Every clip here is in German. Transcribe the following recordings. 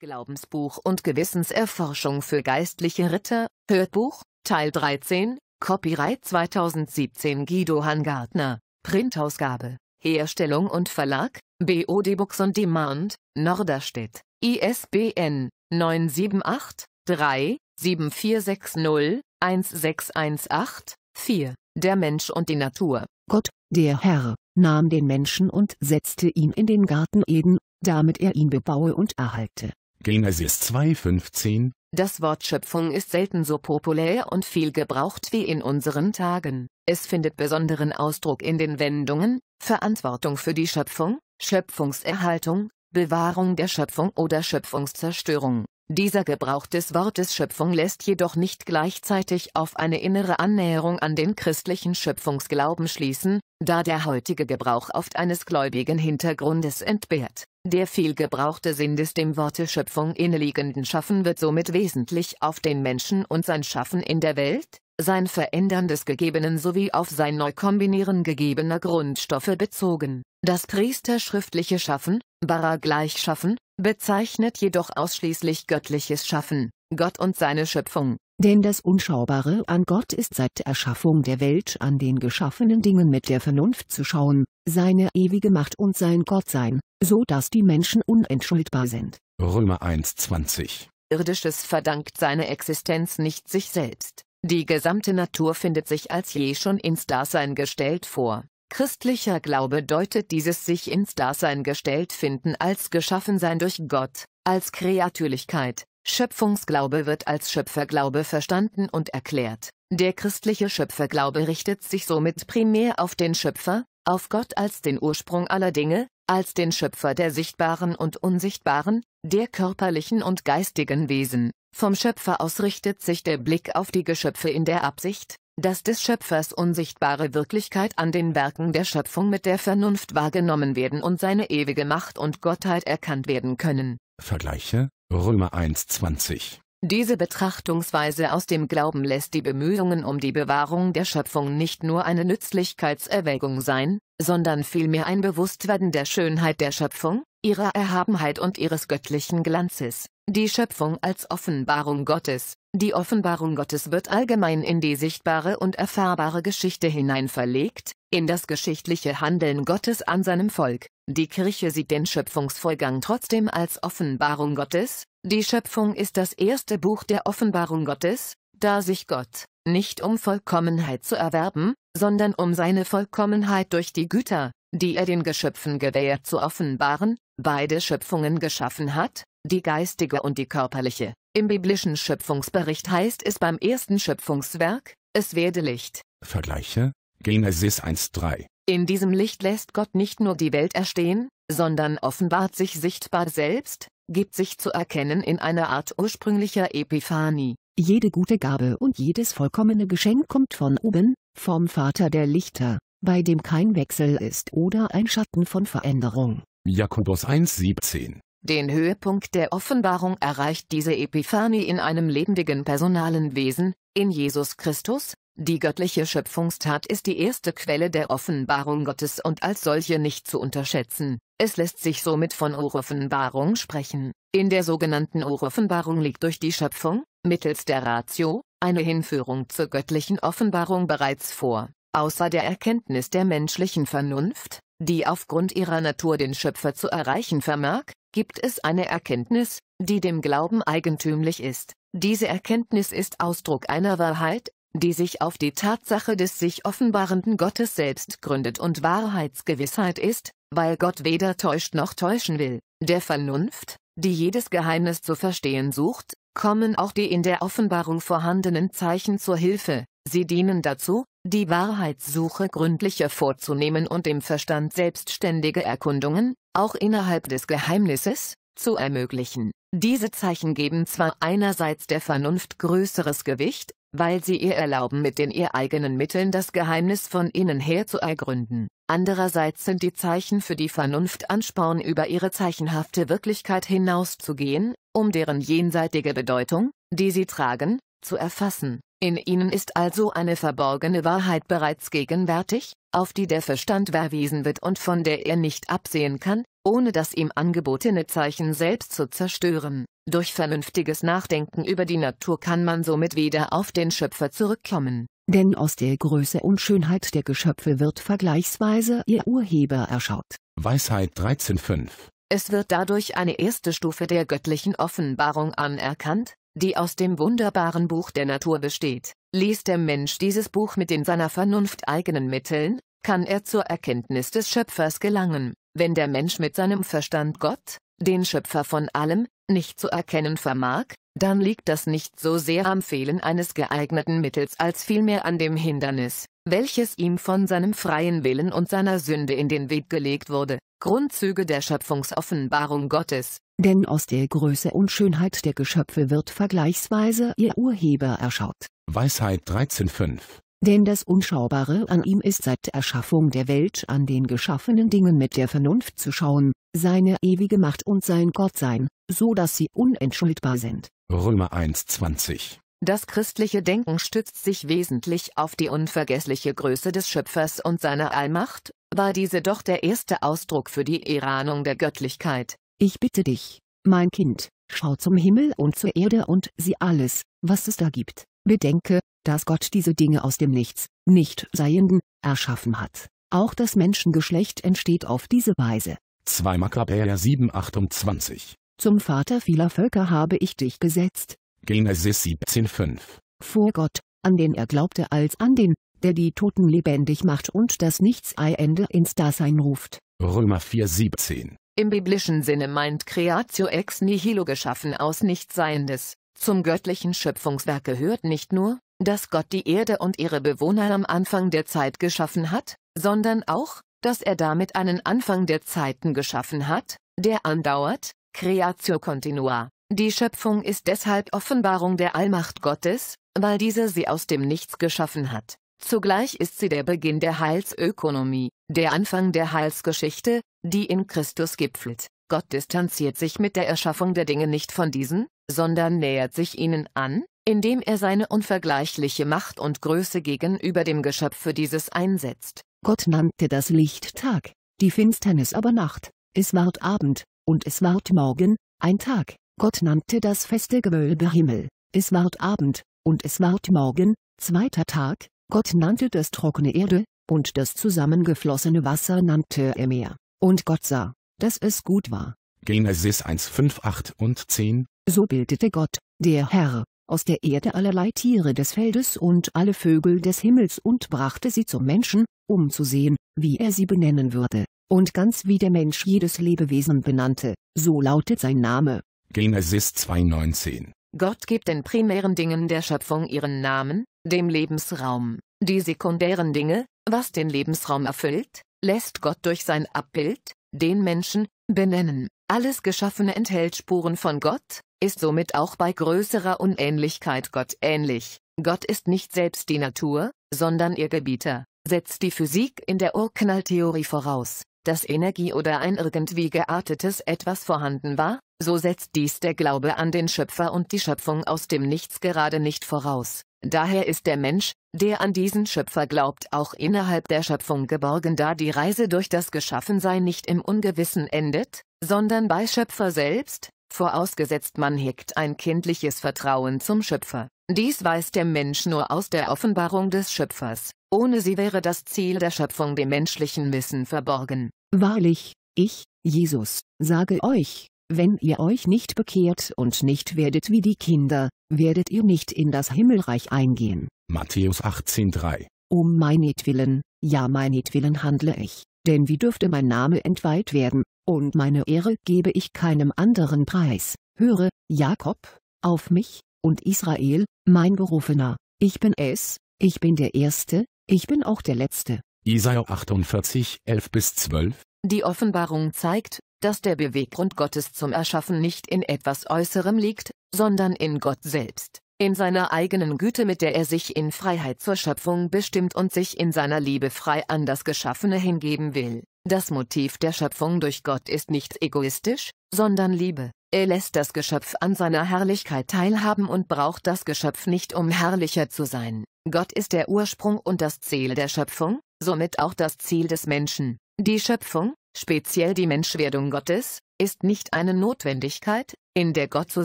Glaubensbuch und Gewissenserforschung für geistliche Ritter, Hörbuch, Teil 13, Copyright 2017 Guido Hangartner, Printausgabe, Herstellung und Verlag, BOD Books on Demand, Norderstedt, ISBN 978 3 7460 1618 4. Der Mensch und die Natur. Gott, der Herr, nahm den Menschen und setzte ihn in den Garten Eden, damit er ihn bebaue und erhalte. Genesis also 2,15 Das Wort Schöpfung ist selten so populär und viel gebraucht wie in unseren Tagen. Es findet besonderen Ausdruck in den Wendungen Verantwortung für die Schöpfung, Schöpfungserhaltung, Bewahrung der Schöpfung oder Schöpfungszerstörung. Dieser Gebrauch des Wortes Schöpfung lässt jedoch nicht gleichzeitig auf eine innere Annäherung an den christlichen Schöpfungsglauben schließen, da der heutige Gebrauch oft eines gläubigen Hintergrundes entbehrt. Der vielgebrauchte Sinn des dem Worte Schöpfung inneliegenden Schaffen wird somit wesentlich auf den Menschen und sein Schaffen in der Welt, sein Verändern des Gegebenen sowie auf sein Neukombinieren gegebener Grundstoffe bezogen. Das priesterschriftliche Schaffen, Barra gleich Schaffen, bezeichnet jedoch ausschließlich göttliches Schaffen, Gott und seine Schöpfung. Denn das Unschaubare an Gott ist seit Erschaffung der Welt an den geschaffenen Dingen mit der Vernunft zu schauen, seine ewige Macht und sein Gottsein, so dass die Menschen unentschuldbar sind. Römer 1,20 Irdisches verdankt seine Existenz nicht sich selbst. Die gesamte Natur findet sich als je schon ins Dasein gestellt vor. Christlicher Glaube deutet dieses sich ins Dasein gestellt finden als Geschaffensein durch Gott, als Kreatürlichkeit. Schöpfungsglaube wird als Schöpferglaube verstanden und erklärt. Der christliche Schöpferglaube richtet sich somit primär auf den Schöpfer, auf Gott als den Ursprung aller Dinge, als den Schöpfer der sichtbaren und unsichtbaren, der körperlichen und geistigen Wesen. Vom Schöpfer aus richtet sich der Blick auf die Geschöpfe in der Absicht, dass des Schöpfers unsichtbare Wirklichkeit an den Werken der Schöpfung mit der Vernunft wahrgenommen werden und seine ewige Macht und Gottheit erkannt werden können. Vergleiche Römer 1,20 diese Betrachtungsweise aus dem Glauben lässt die Bemühungen um die Bewahrung der Schöpfung nicht nur eine Nützlichkeitserwägung sein, sondern vielmehr ein Bewusstwerden der Schönheit der Schöpfung, ihrer Erhabenheit und ihres göttlichen Glanzes. Die Schöpfung als Offenbarung Gottes. Die Offenbarung Gottes wird allgemein in die sichtbare und erfahrbare Geschichte hinein verlegt, in das geschichtliche Handeln Gottes an seinem Volk. Die Kirche sieht den Schöpfungsvorgang trotzdem als Offenbarung Gottes, die Schöpfung ist das erste Buch der Offenbarung Gottes, da sich Gott, nicht um Vollkommenheit zu erwerben, sondern um seine Vollkommenheit durch die Güter, die er den Geschöpfen gewährt zu offenbaren, beide Schöpfungen geschaffen hat, die geistige und die körperliche. Im biblischen Schöpfungsbericht heißt es beim ersten Schöpfungswerk, es werde Licht. Vergleiche Genesis 1.3 In diesem Licht lässt Gott nicht nur die Welt erstehen, sondern offenbart sich sichtbar selbst, gibt sich zu erkennen in einer Art ursprünglicher Epiphanie. Jede gute Gabe und jedes vollkommene Geschenk kommt von oben, vom Vater der Lichter, bei dem kein Wechsel ist oder ein Schatten von Veränderung. Jakobus 1,17 Den Höhepunkt der Offenbarung erreicht diese Epiphanie in einem lebendigen personalen Wesen, in Jesus Christus, die göttliche Schöpfungstat ist die erste Quelle der Offenbarung Gottes und als solche nicht zu unterschätzen. Es lässt sich somit von Uroffenbarung sprechen. In der sogenannten Uroffenbarung liegt durch die Schöpfung, mittels der Ratio, eine Hinführung zur göttlichen Offenbarung bereits vor. Außer der Erkenntnis der menschlichen Vernunft, die aufgrund ihrer Natur den Schöpfer zu erreichen vermag, gibt es eine Erkenntnis, die dem Glauben eigentümlich ist. Diese Erkenntnis ist Ausdruck einer Wahrheit, die sich auf die Tatsache des sich offenbarenden Gottes selbst gründet und Wahrheitsgewissheit ist, weil Gott weder täuscht noch täuschen will, der Vernunft, die jedes Geheimnis zu verstehen sucht, kommen auch die in der Offenbarung vorhandenen Zeichen zur Hilfe, sie dienen dazu, die Wahrheitssuche gründlicher vorzunehmen und dem Verstand selbstständige Erkundungen, auch innerhalb des Geheimnisses, zu ermöglichen. Diese Zeichen geben zwar einerseits der Vernunft größeres Gewicht, weil sie ihr erlauben, mit den ihr eigenen Mitteln das Geheimnis von innen her zu ergründen. Andererseits sind die Zeichen für die Vernunft Ansporn über ihre zeichenhafte Wirklichkeit hinauszugehen, um deren jenseitige Bedeutung, die sie tragen, zu erfassen. In ihnen ist also eine verborgene Wahrheit bereits gegenwärtig, auf die der Verstand verwiesen wird und von der er nicht absehen kann, ohne das ihm angebotene Zeichen selbst zu zerstören. Durch vernünftiges Nachdenken über die Natur kann man somit wieder auf den Schöpfer zurückkommen denn aus der Größe und Schönheit der Geschöpfe wird vergleichsweise ihr Urheber erschaut. Weisheit 13.5 Es wird dadurch eine erste Stufe der göttlichen Offenbarung anerkannt, die aus dem wunderbaren Buch der Natur besteht. Liest der Mensch dieses Buch mit in seiner Vernunft eigenen Mitteln, kann er zur Erkenntnis des Schöpfers gelangen. Wenn der Mensch mit seinem Verstand Gott, den Schöpfer von allem, nicht zu erkennen vermag, dann liegt das nicht so sehr am Fehlen eines geeigneten Mittels als vielmehr an dem Hindernis, welches ihm von seinem freien Willen und seiner Sünde in den Weg gelegt wurde, Grundzüge der Schöpfungsoffenbarung Gottes, denn aus der Größe und Schönheit der Geschöpfe wird vergleichsweise ihr Urheber erschaut. Weisheit 13.5 denn das Unschaubare an ihm ist seit Erschaffung der Welt an den geschaffenen Dingen mit der Vernunft zu schauen, seine ewige Macht und sein Gottsein, so dass sie unentschuldbar sind. Römer 1,20 Das christliche Denken stützt sich wesentlich auf die unvergessliche Größe des Schöpfers und seiner Allmacht, war diese doch der erste Ausdruck für die Erahnung der Göttlichkeit. Ich bitte dich, mein Kind, schau zum Himmel und zur Erde und sieh alles, was es da gibt. Bedenke, dass Gott diese Dinge aus dem Nichts, Nichtseienden, erschaffen hat. Auch das Menschengeschlecht entsteht auf diese Weise. 2 Makkabäer 7,28 zum Vater vieler Völker habe ich dich gesetzt. Genesis 17,5 Vor Gott, an den er glaubte als an den, der die Toten lebendig macht und das Nichts-Ei-Ende ins Dasein ruft. Römer 4,17 Im biblischen Sinne meint Creatio ex nihilo geschaffen aus Nichtseiendes. Zum göttlichen Schöpfungswerk gehört nicht nur, dass Gott die Erde und ihre Bewohner am Anfang der Zeit geschaffen hat, sondern auch, dass er damit einen Anfang der Zeiten geschaffen hat, der andauert, Creatio Continua. Die Schöpfung ist deshalb Offenbarung der Allmacht Gottes, weil diese sie aus dem Nichts geschaffen hat. Zugleich ist sie der Beginn der Heilsökonomie, der Anfang der Heilsgeschichte, die in Christus gipfelt. Gott distanziert sich mit der Erschaffung der Dinge nicht von diesen, sondern nähert sich ihnen an, indem er seine unvergleichliche Macht und Größe gegenüber dem Geschöpfe dieses einsetzt. Gott nannte das Licht Tag, die Finsternis aber Nacht, es ward Abend, und es ward Morgen, ein Tag, Gott nannte das feste Gewölbe Himmel, es ward Abend, und es ward Morgen, zweiter Tag, Gott nannte das trockene Erde, und das zusammengeflossene Wasser nannte er Meer, und Gott sah, dass es gut war. Genesis 1, 5, 8 und 10 So bildete Gott, der Herr, aus der Erde allerlei Tiere des Feldes und alle Vögel des Himmels und brachte sie zum Menschen, um zu sehen, wie er sie benennen würde und ganz wie der Mensch jedes Lebewesen benannte, so lautet sein Name. Genesis 2,19 Gott gibt den primären Dingen der Schöpfung ihren Namen, dem Lebensraum. Die sekundären Dinge, was den Lebensraum erfüllt, lässt Gott durch sein Abbild, den Menschen, benennen. Alles Geschaffene enthält Spuren von Gott, ist somit auch bei größerer Unähnlichkeit Gott ähnlich. Gott ist nicht selbst die Natur, sondern ihr Gebieter, setzt die Physik in der Urknalltheorie voraus dass Energie oder ein irgendwie geartetes Etwas vorhanden war, so setzt dies der Glaube an den Schöpfer und die Schöpfung aus dem Nichts gerade nicht voraus. Daher ist der Mensch, der an diesen Schöpfer glaubt, auch innerhalb der Schöpfung geborgen, da die Reise durch das Geschaffensein nicht im Ungewissen endet, sondern bei Schöpfer selbst, vorausgesetzt man hegt ein kindliches Vertrauen zum Schöpfer. Dies weiß der Mensch nur aus der Offenbarung des Schöpfers, ohne sie wäre das Ziel der Schöpfung dem menschlichen Wissen verborgen. Wahrlich, ich, Jesus, sage euch, wenn ihr euch nicht bekehrt und nicht werdet wie die Kinder, werdet ihr nicht in das Himmelreich eingehen. Matthäus 18,3 Um meinetwillen, ja meinetwillen handle ich, denn wie dürfte mein Name entweiht werden, und meine Ehre gebe ich keinem anderen preis, höre, Jakob, auf mich, und Israel, mein Berufener, ich bin es, ich bin der Erste, ich bin auch der Letzte, Isaiah 48, 11 bis 12. Die Offenbarung zeigt, dass der Beweggrund Gottes zum Erschaffen nicht in etwas Äußerem liegt, sondern in Gott selbst, in seiner eigenen Güte, mit der er sich in Freiheit zur Schöpfung bestimmt und sich in seiner Liebe frei an das Geschaffene hingeben will. Das Motiv der Schöpfung durch Gott ist nicht egoistisch, sondern Liebe. Er lässt das Geschöpf an seiner Herrlichkeit teilhaben und braucht das Geschöpf nicht, um herrlicher zu sein. Gott ist der Ursprung und das Ziel der Schöpfung, somit auch das Ziel des Menschen. Die Schöpfung, speziell die Menschwerdung Gottes, ist nicht eine Notwendigkeit, in der Gott zu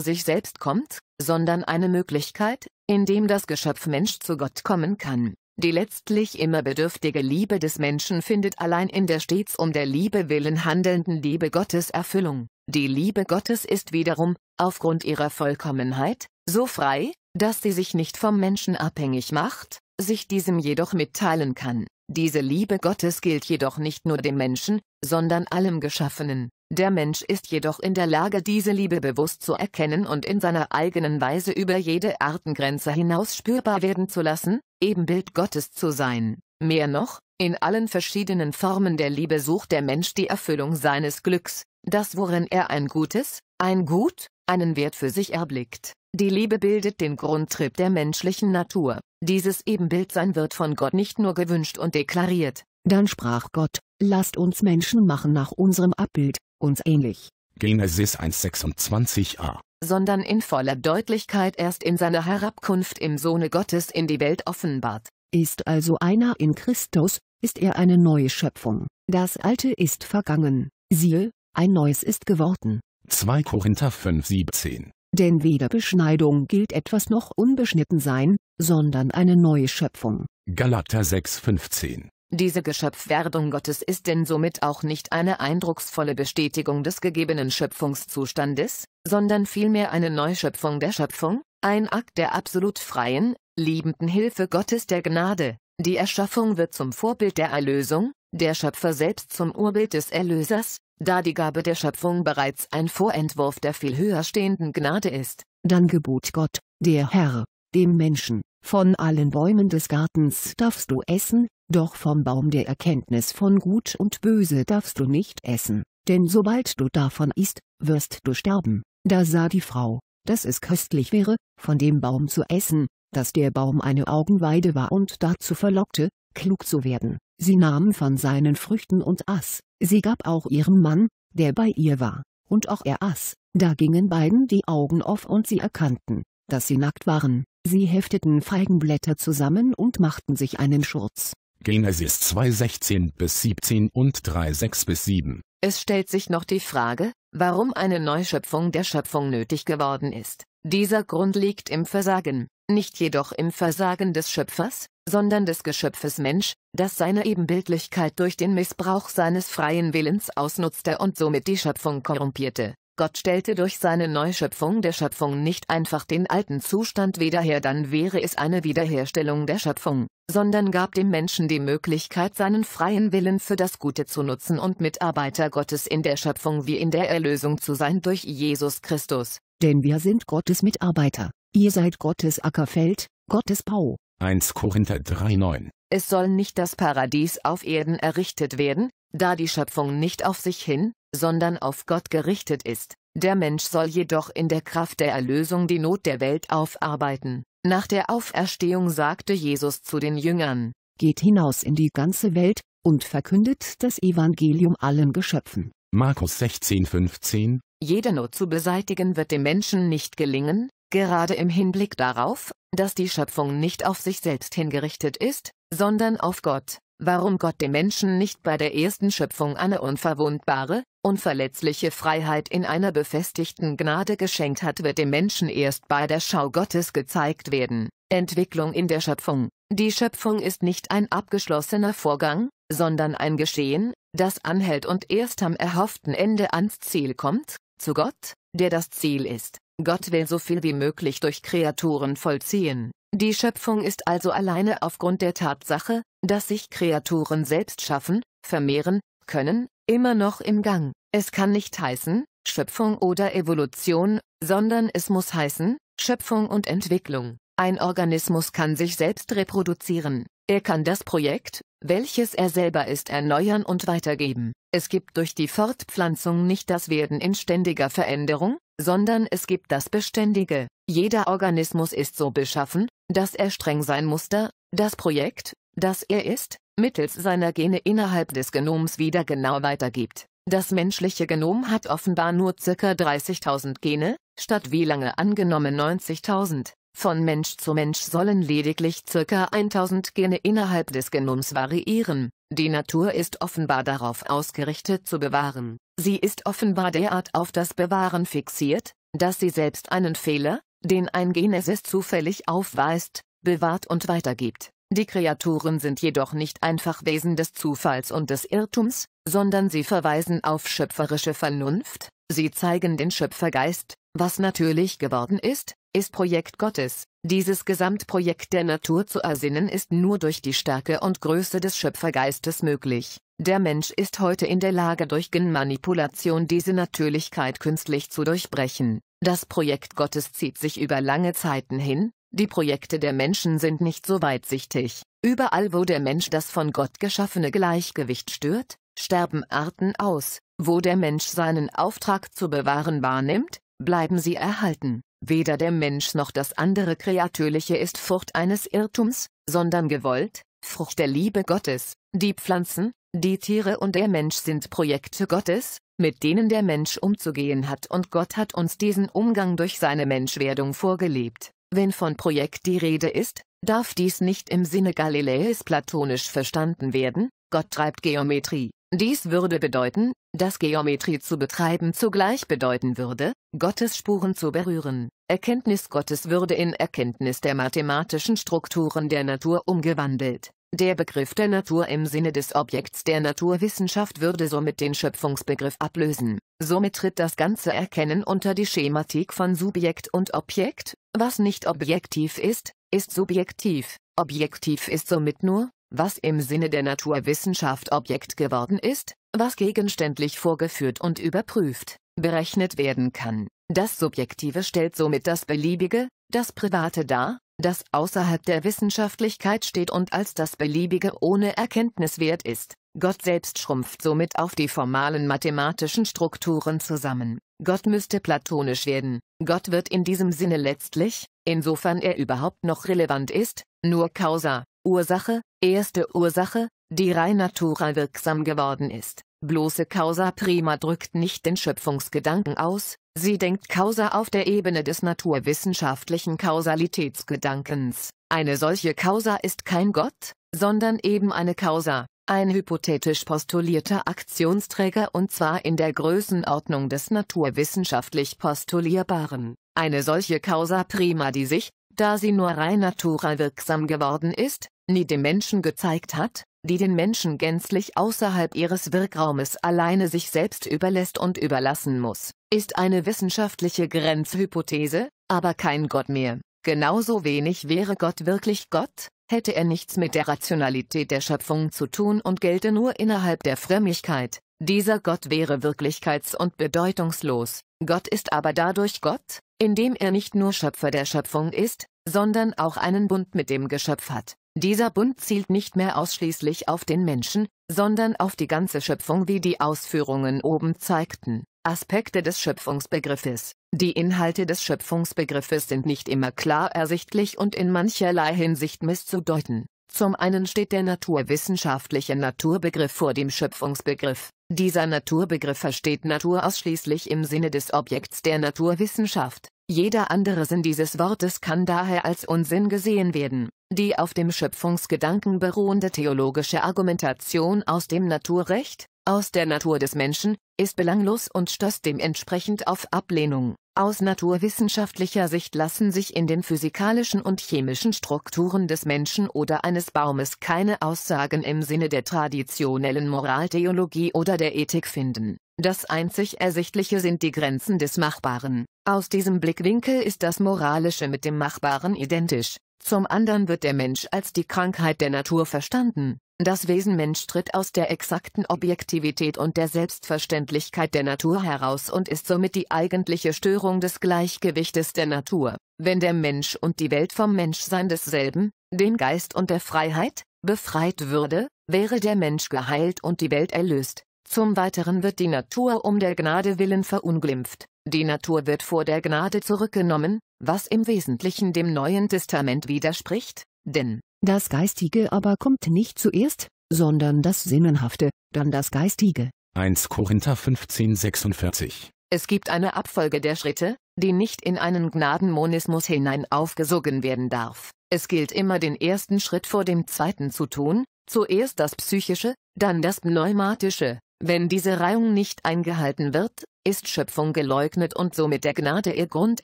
sich selbst kommt, sondern eine Möglichkeit, in dem das Geschöpf Mensch zu Gott kommen kann. Die letztlich immer bedürftige Liebe des Menschen findet allein in der stets um der Liebe willen handelnden Liebe Gottes Erfüllung. Die Liebe Gottes ist wiederum, aufgrund ihrer Vollkommenheit, so frei, dass sie sich nicht vom Menschen abhängig macht, sich diesem jedoch mitteilen kann. Diese Liebe Gottes gilt jedoch nicht nur dem Menschen, sondern allem Geschaffenen. Der Mensch ist jedoch in der Lage, diese Liebe bewusst zu erkennen und in seiner eigenen Weise über jede Artengrenze hinaus spürbar werden zu lassen, Ebenbild Gottes zu sein. Mehr noch, in allen verschiedenen Formen der Liebe sucht der Mensch die Erfüllung seines Glücks, das worin er ein Gutes, ein Gut, einen Wert für sich erblickt. Die Liebe bildet den Grundtrieb der menschlichen Natur. Dieses Ebenbildsein wird von Gott nicht nur gewünscht und deklariert. Dann sprach Gott, lasst uns Menschen machen nach unserem Abbild, uns ähnlich. Genesis 1,26a sondern in voller Deutlichkeit erst in seiner Herabkunft im Sohne Gottes in die Welt offenbart. Ist also einer in Christus, ist er eine neue Schöpfung, das Alte ist vergangen, siehe, ein Neues ist geworden. 2 Korinther 5,17 denn weder Beschneidung gilt etwas noch unbeschnitten sein, sondern eine neue Schöpfung. Galater 6,15 diese Geschöpfwerdung Gottes ist denn somit auch nicht eine eindrucksvolle Bestätigung des gegebenen Schöpfungszustandes, sondern vielmehr eine Neuschöpfung der Schöpfung, ein Akt der absolut freien, liebenden Hilfe Gottes der Gnade. Die Erschaffung wird zum Vorbild der Erlösung, der Schöpfer selbst zum Urbild des Erlösers, da die Gabe der Schöpfung bereits ein Vorentwurf der viel höher stehenden Gnade ist, dann gebot Gott, der Herr, dem Menschen, von allen Bäumen des Gartens darfst du essen, doch vom Baum der Erkenntnis von Gut und Böse darfst du nicht essen, denn sobald du davon isst, wirst du sterben. Da sah die Frau, dass es köstlich wäre, von dem Baum zu essen, dass der Baum eine Augenweide war und dazu verlockte, klug zu werden. Sie nahm von seinen Früchten und aß, sie gab auch ihrem Mann, der bei ihr war, und auch er aß, da gingen beiden die Augen auf und sie erkannten, dass sie nackt waren, sie hefteten Feigenblätter zusammen und machten sich einen Schurz. Genesis 2,16 bis 17 und 3,6 bis 7. Es stellt sich noch die Frage, warum eine Neuschöpfung der Schöpfung nötig geworden ist. Dieser Grund liegt im Versagen, nicht jedoch im Versagen des Schöpfers, sondern des Geschöpfes Mensch, das seine Ebenbildlichkeit durch den Missbrauch seines freien Willens ausnutzte und somit die Schöpfung korrumpierte. Gott stellte durch seine Neuschöpfung der Schöpfung nicht einfach den alten Zustand wieder her, dann wäre es eine Wiederherstellung der Schöpfung, sondern gab dem Menschen die Möglichkeit, seinen freien Willen für das Gute zu nutzen und Mitarbeiter Gottes in der Schöpfung wie in der Erlösung zu sein durch Jesus Christus. Denn wir sind Gottes Mitarbeiter, ihr seid Gottes Ackerfeld, Gottes Bau. 1 Korinther 3,9. Es soll nicht das Paradies auf Erden errichtet werden, da die Schöpfung nicht auf sich hin, sondern auf Gott gerichtet ist. Der Mensch soll jedoch in der Kraft der Erlösung die Not der Welt aufarbeiten. Nach der Auferstehung sagte Jesus zu den Jüngern, Geht hinaus in die ganze Welt, und verkündet das Evangelium allen Geschöpfen. Markus 16,15 Jede Not zu beseitigen wird dem Menschen nicht gelingen, gerade im Hinblick darauf, dass die Schöpfung nicht auf sich selbst hingerichtet ist, sondern auf Gott, warum Gott dem Menschen nicht bei der ersten Schöpfung eine unverwundbare, unverletzliche Freiheit in einer befestigten Gnade geschenkt hat, wird dem Menschen erst bei der Schau Gottes gezeigt werden. Entwicklung in der Schöpfung. Die Schöpfung ist nicht ein abgeschlossener Vorgang, sondern ein Geschehen, das anhält und erst am erhofften Ende ans Ziel kommt, zu Gott, der das Ziel ist. Gott will so viel wie möglich durch Kreaturen vollziehen. Die Schöpfung ist also alleine aufgrund der Tatsache, dass sich Kreaturen selbst schaffen, vermehren, können, immer noch im Gang. Es kann nicht heißen, Schöpfung oder Evolution, sondern es muss heißen, Schöpfung und Entwicklung. Ein Organismus kann sich selbst reproduzieren. Er kann das Projekt, welches er selber ist, erneuern und weitergeben. Es gibt durch die Fortpflanzung nicht das Werden in ständiger Veränderung, sondern es gibt das Beständige. Jeder Organismus ist so beschaffen, dass er streng sein Muster, das Projekt, das er ist, mittels seiner Gene innerhalb des Genoms wieder genau weitergibt. Das menschliche Genom hat offenbar nur ca. 30.000 Gene, statt wie lange angenommen 90.000. Von Mensch zu Mensch sollen lediglich ca. 1000 Gene innerhalb des Genoms variieren. Die Natur ist offenbar darauf ausgerichtet zu bewahren, sie ist offenbar derart auf das Bewahren fixiert, dass sie selbst einen Fehler, den ein Genesis zufällig aufweist, bewahrt und weitergibt. Die Kreaturen sind jedoch nicht einfach Wesen des Zufalls und des Irrtums, sondern sie verweisen auf schöpferische Vernunft, sie zeigen den Schöpfergeist, was natürlich geworden ist, ist Projekt Gottes, dieses Gesamtprojekt der Natur zu ersinnen ist nur durch die Stärke und Größe des Schöpfergeistes möglich. Der Mensch ist heute in der Lage, durch Genmanipulation diese Natürlichkeit künstlich zu durchbrechen. Das Projekt Gottes zieht sich über lange Zeiten hin, die Projekte der Menschen sind nicht so weitsichtig. Überall, wo der Mensch das von Gott geschaffene Gleichgewicht stört, sterben Arten aus. Wo der Mensch seinen Auftrag zu bewahren wahrnimmt, Bleiben sie erhalten. Weder der Mensch noch das andere Kreatürliche ist Frucht eines Irrtums, sondern gewollt, Frucht der Liebe Gottes. Die Pflanzen, die Tiere und der Mensch sind Projekte Gottes, mit denen der Mensch umzugehen hat und Gott hat uns diesen Umgang durch seine Menschwerdung vorgelebt. Wenn von Projekt die Rede ist, darf dies nicht im Sinne Galileis platonisch verstanden werden, Gott treibt Geometrie, dies würde bedeuten, dass Geometrie zu betreiben zugleich bedeuten würde, Gottes Spuren zu berühren. Erkenntnis Gottes würde in Erkenntnis der mathematischen Strukturen der Natur umgewandelt. Der Begriff der Natur im Sinne des Objekts der Naturwissenschaft würde somit den Schöpfungsbegriff ablösen. Somit tritt das ganze Erkennen unter die Schematik von Subjekt und Objekt, was nicht objektiv ist, ist subjektiv. Objektiv ist somit nur, was im Sinne der Naturwissenschaft Objekt geworden ist, was gegenständlich vorgeführt und überprüft, berechnet werden kann. Das Subjektive stellt somit das Beliebige, das Private dar, das außerhalb der Wissenschaftlichkeit steht und als das Beliebige ohne Erkenntnis wert ist. Gott selbst schrumpft somit auf die formalen mathematischen Strukturen zusammen. Gott müsste platonisch werden. Gott wird in diesem Sinne letztlich, insofern er überhaupt noch relevant ist, nur Causa, Ursache, Erste Ursache, die rein natural wirksam geworden ist. Bloße Causa prima drückt nicht den Schöpfungsgedanken aus, sie denkt Causa auf der Ebene des naturwissenschaftlichen Kausalitätsgedankens. Eine solche Causa ist kein Gott, sondern eben eine Causa, ein hypothetisch postulierter Aktionsträger und zwar in der Größenordnung des naturwissenschaftlich postulierbaren. Eine solche Causa prima, die sich, da sie nur rein natural wirksam geworden ist, nie dem Menschen gezeigt hat, die den Menschen gänzlich außerhalb ihres Wirkraumes alleine sich selbst überlässt und überlassen muss, ist eine wissenschaftliche Grenzhypothese, aber kein Gott mehr. Genauso wenig wäre Gott wirklich Gott, hätte er nichts mit der Rationalität der Schöpfung zu tun und gelte nur innerhalb der Frömmigkeit. Dieser Gott wäre wirklichkeits- und bedeutungslos. Gott ist aber dadurch Gott, indem er nicht nur Schöpfer der Schöpfung ist, sondern auch einen Bund mit dem Geschöpf hat. Dieser Bund zielt nicht mehr ausschließlich auf den Menschen, sondern auf die ganze Schöpfung, wie die Ausführungen oben zeigten. Aspekte des Schöpfungsbegriffes Die Inhalte des Schöpfungsbegriffes sind nicht immer klar ersichtlich und in mancherlei Hinsicht misszudeuten. Zum einen steht der naturwissenschaftliche Naturbegriff vor dem Schöpfungsbegriff. Dieser Naturbegriff versteht Natur ausschließlich im Sinne des Objekts der Naturwissenschaft. Jeder andere Sinn dieses Wortes kann daher als Unsinn gesehen werden. Die auf dem Schöpfungsgedanken beruhende theologische Argumentation aus dem Naturrecht, aus der Natur des Menschen, ist belanglos und stößt dementsprechend auf Ablehnung. Aus naturwissenschaftlicher Sicht lassen sich in den physikalischen und chemischen Strukturen des Menschen oder eines Baumes keine Aussagen im Sinne der traditionellen Moraltheologie oder der Ethik finden. Das einzig Ersichtliche sind die Grenzen des Machbaren. Aus diesem Blickwinkel ist das Moralische mit dem Machbaren identisch. Zum anderen wird der Mensch als die Krankheit der Natur verstanden. Das Wesen Mensch tritt aus der exakten Objektivität und der Selbstverständlichkeit der Natur heraus und ist somit die eigentliche Störung des Gleichgewichtes der Natur. Wenn der Mensch und die Welt vom Menschsein desselben, dem Geist und der Freiheit, befreit würde, wäre der Mensch geheilt und die Welt erlöst. Zum Weiteren wird die Natur um der Gnade willen verunglimpft, die Natur wird vor der Gnade zurückgenommen, was im Wesentlichen dem Neuen Testament widerspricht, denn das Geistige aber kommt nicht zuerst, sondern das Sinnenhafte, dann das Geistige. 1 Korinther 15 46 Es gibt eine Abfolge der Schritte, die nicht in einen Gnadenmonismus hinein aufgesogen werden darf. Es gilt immer den ersten Schritt vor dem zweiten zu tun, zuerst das Psychische, dann das Pneumatische, wenn diese Reihung nicht eingehalten wird, ist Schöpfung geleugnet und somit der Gnade ihr Grund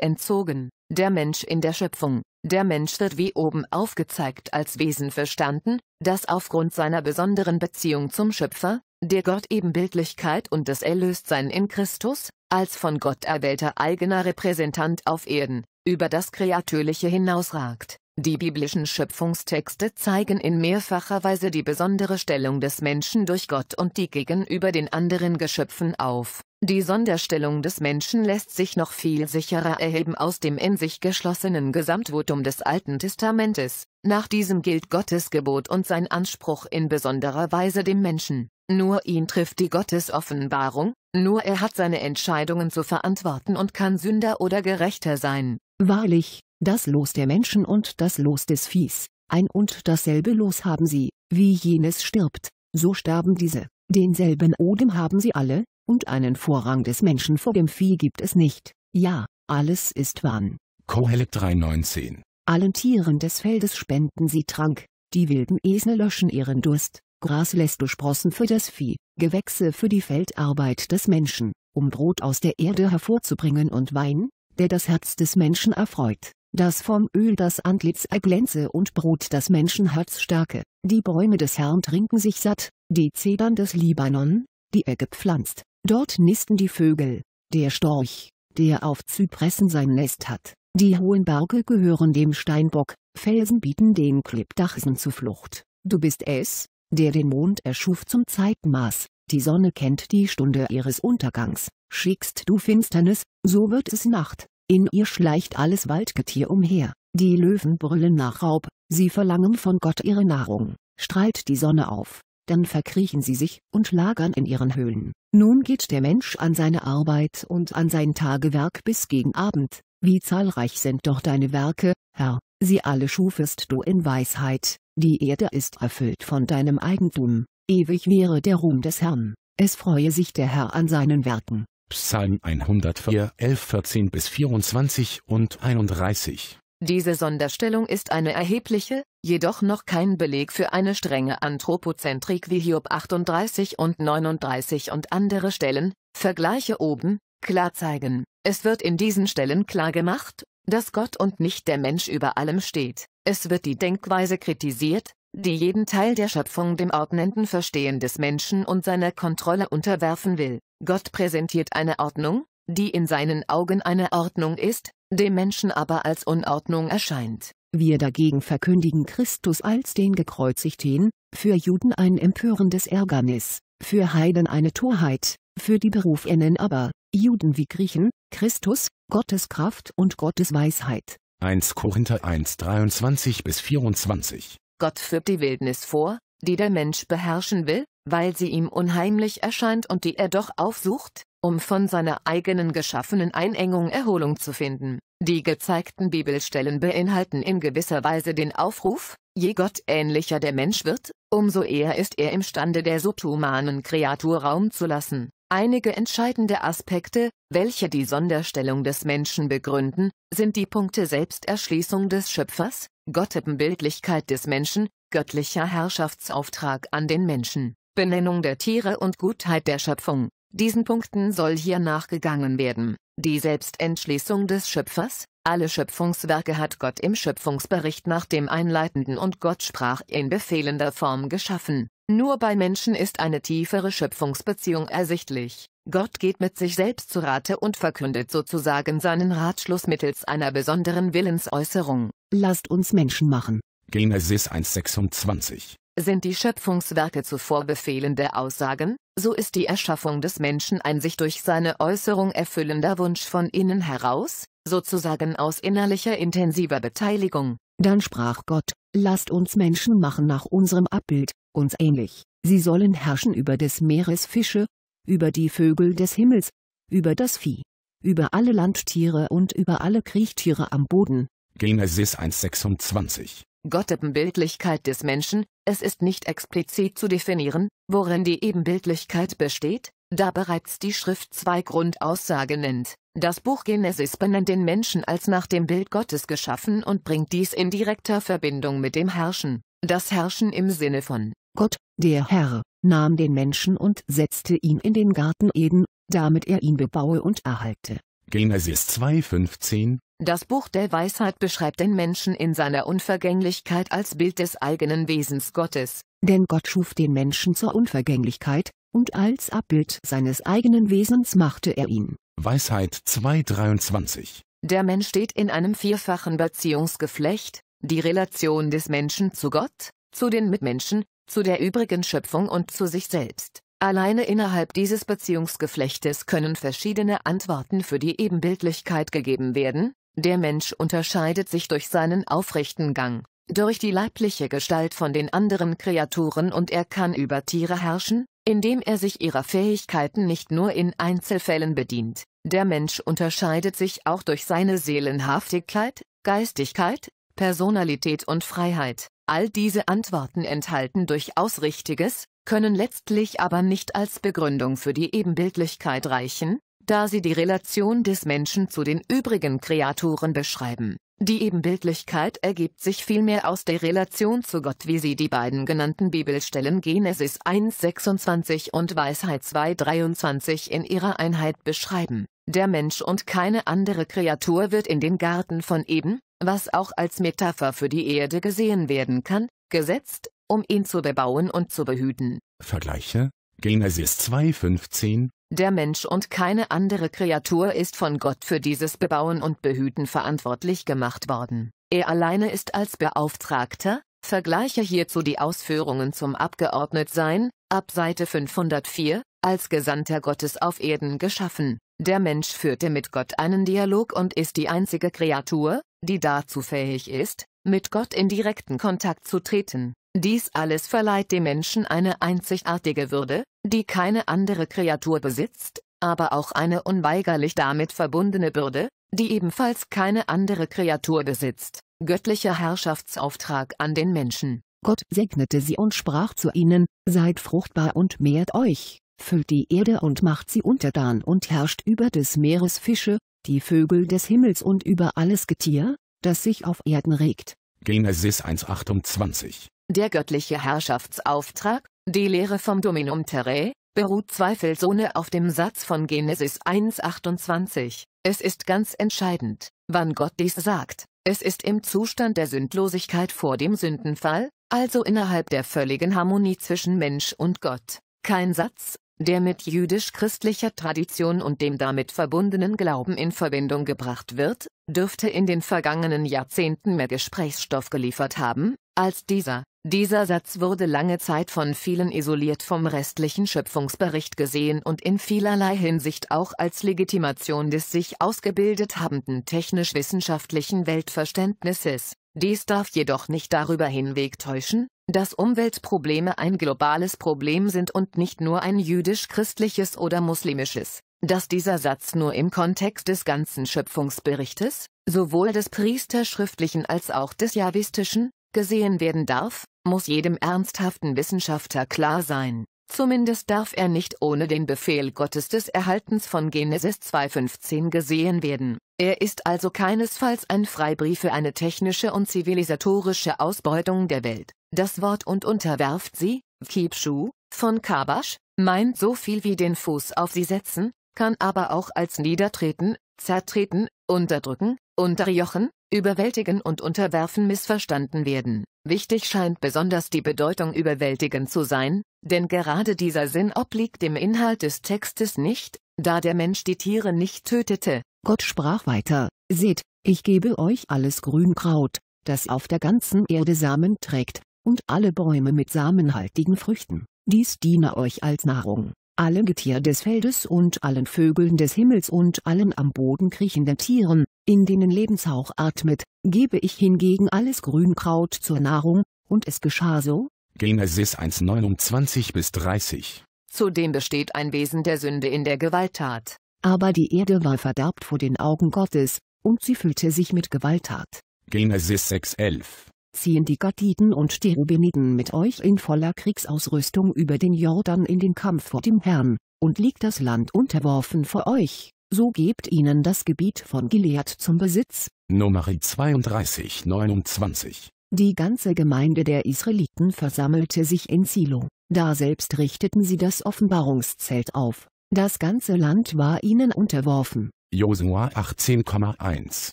entzogen, der Mensch in der Schöpfung. Der Mensch wird wie oben aufgezeigt als Wesen verstanden, das aufgrund seiner besonderen Beziehung zum Schöpfer, der Gott-Ebenbildlichkeit und das Erlöstsein in Christus, als von Gott erwählter eigener Repräsentant auf Erden, über das Kreatürliche hinausragt. Die biblischen Schöpfungstexte zeigen in mehrfacher Weise die besondere Stellung des Menschen durch Gott und die gegenüber den anderen Geschöpfen auf. Die Sonderstellung des Menschen lässt sich noch viel sicherer erheben aus dem in sich geschlossenen Gesamtvotum des Alten Testamentes. Nach diesem gilt Gottes Gebot und sein Anspruch in besonderer Weise dem Menschen. Nur ihn trifft die Gottesoffenbarung, nur er hat seine Entscheidungen zu verantworten und kann Sünder oder Gerechter sein. Wahrlich, das Los der Menschen und das Los des Viehs, ein und dasselbe Los haben sie, wie jenes stirbt, so sterben diese, denselben Odem haben sie alle, und einen Vorrang des Menschen vor dem Vieh gibt es nicht, ja, alles ist Wahn. Kohelet 3,19 Allen Tieren des Feldes spenden sie Trank, die wilden Esel löschen ihren Durst, Gras lässt du Sprossen für das Vieh, Gewächse für die Feldarbeit des Menschen, um Brot aus der Erde hervorzubringen und Wein, der das Herz des Menschen erfreut das vom Öl das Antlitz erglänze und Brot das Menschenherz stärke, die Bäume des Herrn trinken sich satt, die Zedern des Libanon, die er gepflanzt, dort nisten die Vögel, der Storch, der auf Zypressen sein Nest hat, die hohen Berge gehören dem Steinbock, Felsen bieten den Klippdachsen zur Flucht, du bist es, der den Mond erschuf zum Zeitmaß, die Sonne kennt die Stunde ihres Untergangs, schickst du Finsternis, so wird es Nacht, in ihr schleicht alles Waldgetier umher, die Löwen brüllen nach Raub, sie verlangen von Gott ihre Nahrung, strahlt die Sonne auf, dann verkriechen sie sich und lagern in ihren Höhlen. Nun geht der Mensch an seine Arbeit und an sein Tagewerk bis gegen Abend, wie zahlreich sind doch deine Werke, Herr, sie alle schufest du in Weisheit, die Erde ist erfüllt von deinem Eigentum, ewig wäre der Ruhm des Herrn, es freue sich der Herr an seinen Werken. Psalm 104, 11, 14 bis 24 und 31. Diese Sonderstellung ist eine erhebliche, jedoch noch kein Beleg für eine strenge Anthropozentrik wie Hiob 38 und 39 und andere Stellen, Vergleiche oben, klar zeigen. Es wird in diesen Stellen klar gemacht, dass Gott und nicht der Mensch über allem steht. Es wird die Denkweise kritisiert, die jeden Teil der Schöpfung dem ordnenden Verstehen des Menschen und seiner Kontrolle unterwerfen will. Gott präsentiert eine Ordnung, die in seinen Augen eine Ordnung ist, dem Menschen aber als Unordnung erscheint. Wir dagegen verkündigen Christus als den gekreuzigten, für Juden ein empörendes Ärgernis, für Heiden eine Torheit, für die Berufenen aber, Juden wie Griechen, Christus, Gottes Kraft und Gottes Weisheit. 1 Korinther 1 23 24 Gott führt die Wildnis vor, die der Mensch beherrschen will, weil sie ihm unheimlich erscheint und die er doch aufsucht, um von seiner eigenen geschaffenen Einengung Erholung zu finden. Die gezeigten Bibelstellen beinhalten in gewisser Weise den Aufruf, je gottähnlicher der Mensch wird, umso eher ist er imstande der subhumanen Kreatur Raum zu lassen. Einige entscheidende Aspekte, welche die Sonderstellung des Menschen begründen, sind die Punkte Selbsterschließung des Schöpfers, Gottesbildlichkeit des Menschen, göttlicher Herrschaftsauftrag an den Menschen, Benennung der Tiere und Gutheit der Schöpfung. Diesen Punkten soll hier nachgegangen werden. Die Selbstentschließung des Schöpfers, alle Schöpfungswerke hat Gott im Schöpfungsbericht nach dem einleitenden und Gott sprach in befehlender Form geschaffen. Nur bei Menschen ist eine tiefere Schöpfungsbeziehung ersichtlich. Gott geht mit sich selbst zu Rate und verkündet sozusagen seinen Ratschluss mittels einer besonderen Willensäußerung. Lasst uns Menschen machen, Genesis 1,26. Sind die Schöpfungswerke zuvor befehlende Aussagen, so ist die Erschaffung des Menschen ein sich durch seine Äußerung erfüllender Wunsch von innen heraus, sozusagen aus innerlicher intensiver Beteiligung. Dann sprach Gott, lasst uns Menschen machen nach unserem Abbild, uns ähnlich, sie sollen herrschen über des Meeres Fische, über die Vögel des Himmels, über das Vieh, über alle Landtiere und über alle Kriechtiere am Boden. Genesis 1,26 Gotteppenbildlichkeit des Menschen, es ist nicht explizit zu definieren, worin die Ebenbildlichkeit besteht, da bereits die Schrift zwei Grundaussagen nennt. Das Buch Genesis benennt den Menschen als nach dem Bild Gottes geschaffen und bringt dies in direkter Verbindung mit dem Herrschen. Das Herrschen im Sinne von Gott, der Herr, nahm den Menschen und setzte ihn in den Garten Eden, damit er ihn bebaue und erhalte. Genesis 2,15 das Buch der Weisheit beschreibt den Menschen in seiner Unvergänglichkeit als Bild des eigenen Wesens Gottes, denn Gott schuf den Menschen zur Unvergänglichkeit, und als Abbild seines eigenen Wesens machte er ihn. Weisheit 2.23 Der Mensch steht in einem vierfachen Beziehungsgeflecht, die Relation des Menschen zu Gott, zu den Mitmenschen, zu der übrigen Schöpfung und zu sich selbst. Alleine innerhalb dieses Beziehungsgeflechtes können verschiedene Antworten für die Ebenbildlichkeit gegeben werden, der Mensch unterscheidet sich durch seinen aufrechten Gang, durch die leibliche Gestalt von den anderen Kreaturen und er kann über Tiere herrschen, indem er sich ihrer Fähigkeiten nicht nur in Einzelfällen bedient. Der Mensch unterscheidet sich auch durch seine Seelenhaftigkeit, Geistigkeit, Personalität und Freiheit. All diese Antworten enthalten durchaus Richtiges, können letztlich aber nicht als Begründung für die Ebenbildlichkeit reichen, da sie die Relation des Menschen zu den übrigen Kreaturen beschreiben. Die Ebenbildlichkeit ergibt sich vielmehr aus der Relation zu Gott, wie sie die beiden genannten Bibelstellen Genesis 1,26 und Weisheit 2,23 in ihrer Einheit beschreiben. Der Mensch und keine andere Kreatur wird in den Garten von Eben, was auch als Metapher für die Erde gesehen werden kann, gesetzt, um ihn zu bebauen und zu behüten. Vergleiche Genesis 2,15, der Mensch und keine andere Kreatur ist von Gott für dieses Bebauen und Behüten verantwortlich gemacht worden. Er alleine ist als Beauftragter, vergleiche hierzu die Ausführungen zum Abgeordnetsein, ab Seite 504, als Gesandter Gottes auf Erden geschaffen. Der Mensch führte mit Gott einen Dialog und ist die einzige Kreatur, die dazu fähig ist, mit Gott in direkten Kontakt zu treten. Dies alles verleiht dem Menschen eine einzigartige Würde, die keine andere Kreatur besitzt, aber auch eine unweigerlich damit verbundene Bürde, die ebenfalls keine andere Kreatur besitzt, göttlicher Herrschaftsauftrag an den Menschen. Gott segnete sie und sprach zu ihnen, Seid fruchtbar und mehrt euch, füllt die Erde und macht sie untertan und herrscht über des Meeres Fische, die Vögel des Himmels und über alles Getier, das sich auf Erden regt. Genesis 1,28 der göttliche Herrschaftsauftrag, die Lehre vom Dominum Terrae, beruht zweifelsohne auf dem Satz von Genesis 1,28. Es ist ganz entscheidend, wann Gott dies sagt. Es ist im Zustand der Sündlosigkeit vor dem Sündenfall, also innerhalb der völligen Harmonie zwischen Mensch und Gott. Kein Satz, der mit jüdisch-christlicher Tradition und dem damit verbundenen Glauben in Verbindung gebracht wird, dürfte in den vergangenen Jahrzehnten mehr Gesprächsstoff geliefert haben, als dieser. Dieser Satz wurde lange Zeit von vielen isoliert vom restlichen Schöpfungsbericht gesehen und in vielerlei Hinsicht auch als Legitimation des sich ausgebildet habenden technisch-wissenschaftlichen Weltverständnisses. Dies darf jedoch nicht darüber hinwegtäuschen, dass Umweltprobleme ein globales Problem sind und nicht nur ein jüdisch-christliches oder muslimisches dass dieser Satz nur im Kontext des ganzen Schöpfungsberichtes, sowohl des priesterschriftlichen als auch des javistischen, gesehen werden darf, muss jedem ernsthaften Wissenschaftler klar sein. Zumindest darf er nicht ohne den Befehl Gottes des Erhaltens von Genesis 2.15 gesehen werden. Er ist also keinesfalls ein Freibrief für eine technische und zivilisatorische Ausbeutung der Welt. Das Wort und unterwerft sie, Kipshu, von Kabasch, meint so viel wie den Fuß auf sie setzen, kann aber auch als niedertreten, zertreten, unterdrücken, unterjochen, überwältigen und unterwerfen missverstanden werden. Wichtig scheint besonders die Bedeutung überwältigen zu sein, denn gerade dieser Sinn obliegt dem Inhalt des Textes nicht, da der Mensch die Tiere nicht tötete. Gott sprach weiter, seht, ich gebe euch alles Grünkraut, das auf der ganzen Erde Samen trägt, und alle Bäume mit samenhaltigen Früchten, dies diene euch als Nahrung allen Getier des Feldes und allen Vögeln des Himmels und allen am Boden kriechenden Tieren, in denen Lebenshauch atmet, gebe ich hingegen alles Grünkraut zur Nahrung, und es geschah so. Genesis 1,29 bis 30. Zudem besteht ein Wesen der Sünde in der Gewalttat. Aber die Erde war verderbt vor den Augen Gottes, und sie füllte sich mit Gewalttat. Genesis 6,11 ziehen die Gatiten und Cherubiniten mit euch in voller Kriegsausrüstung über den Jordan in den Kampf vor dem Herrn, und liegt das Land unterworfen vor euch, so gebt ihnen das Gebiet von Gilead zum Besitz. Nummer 32 29 Die ganze Gemeinde der Israeliten versammelte sich in Silo, daselbst richteten sie das Offenbarungszelt auf, das ganze Land war ihnen unterworfen. Josua 18,1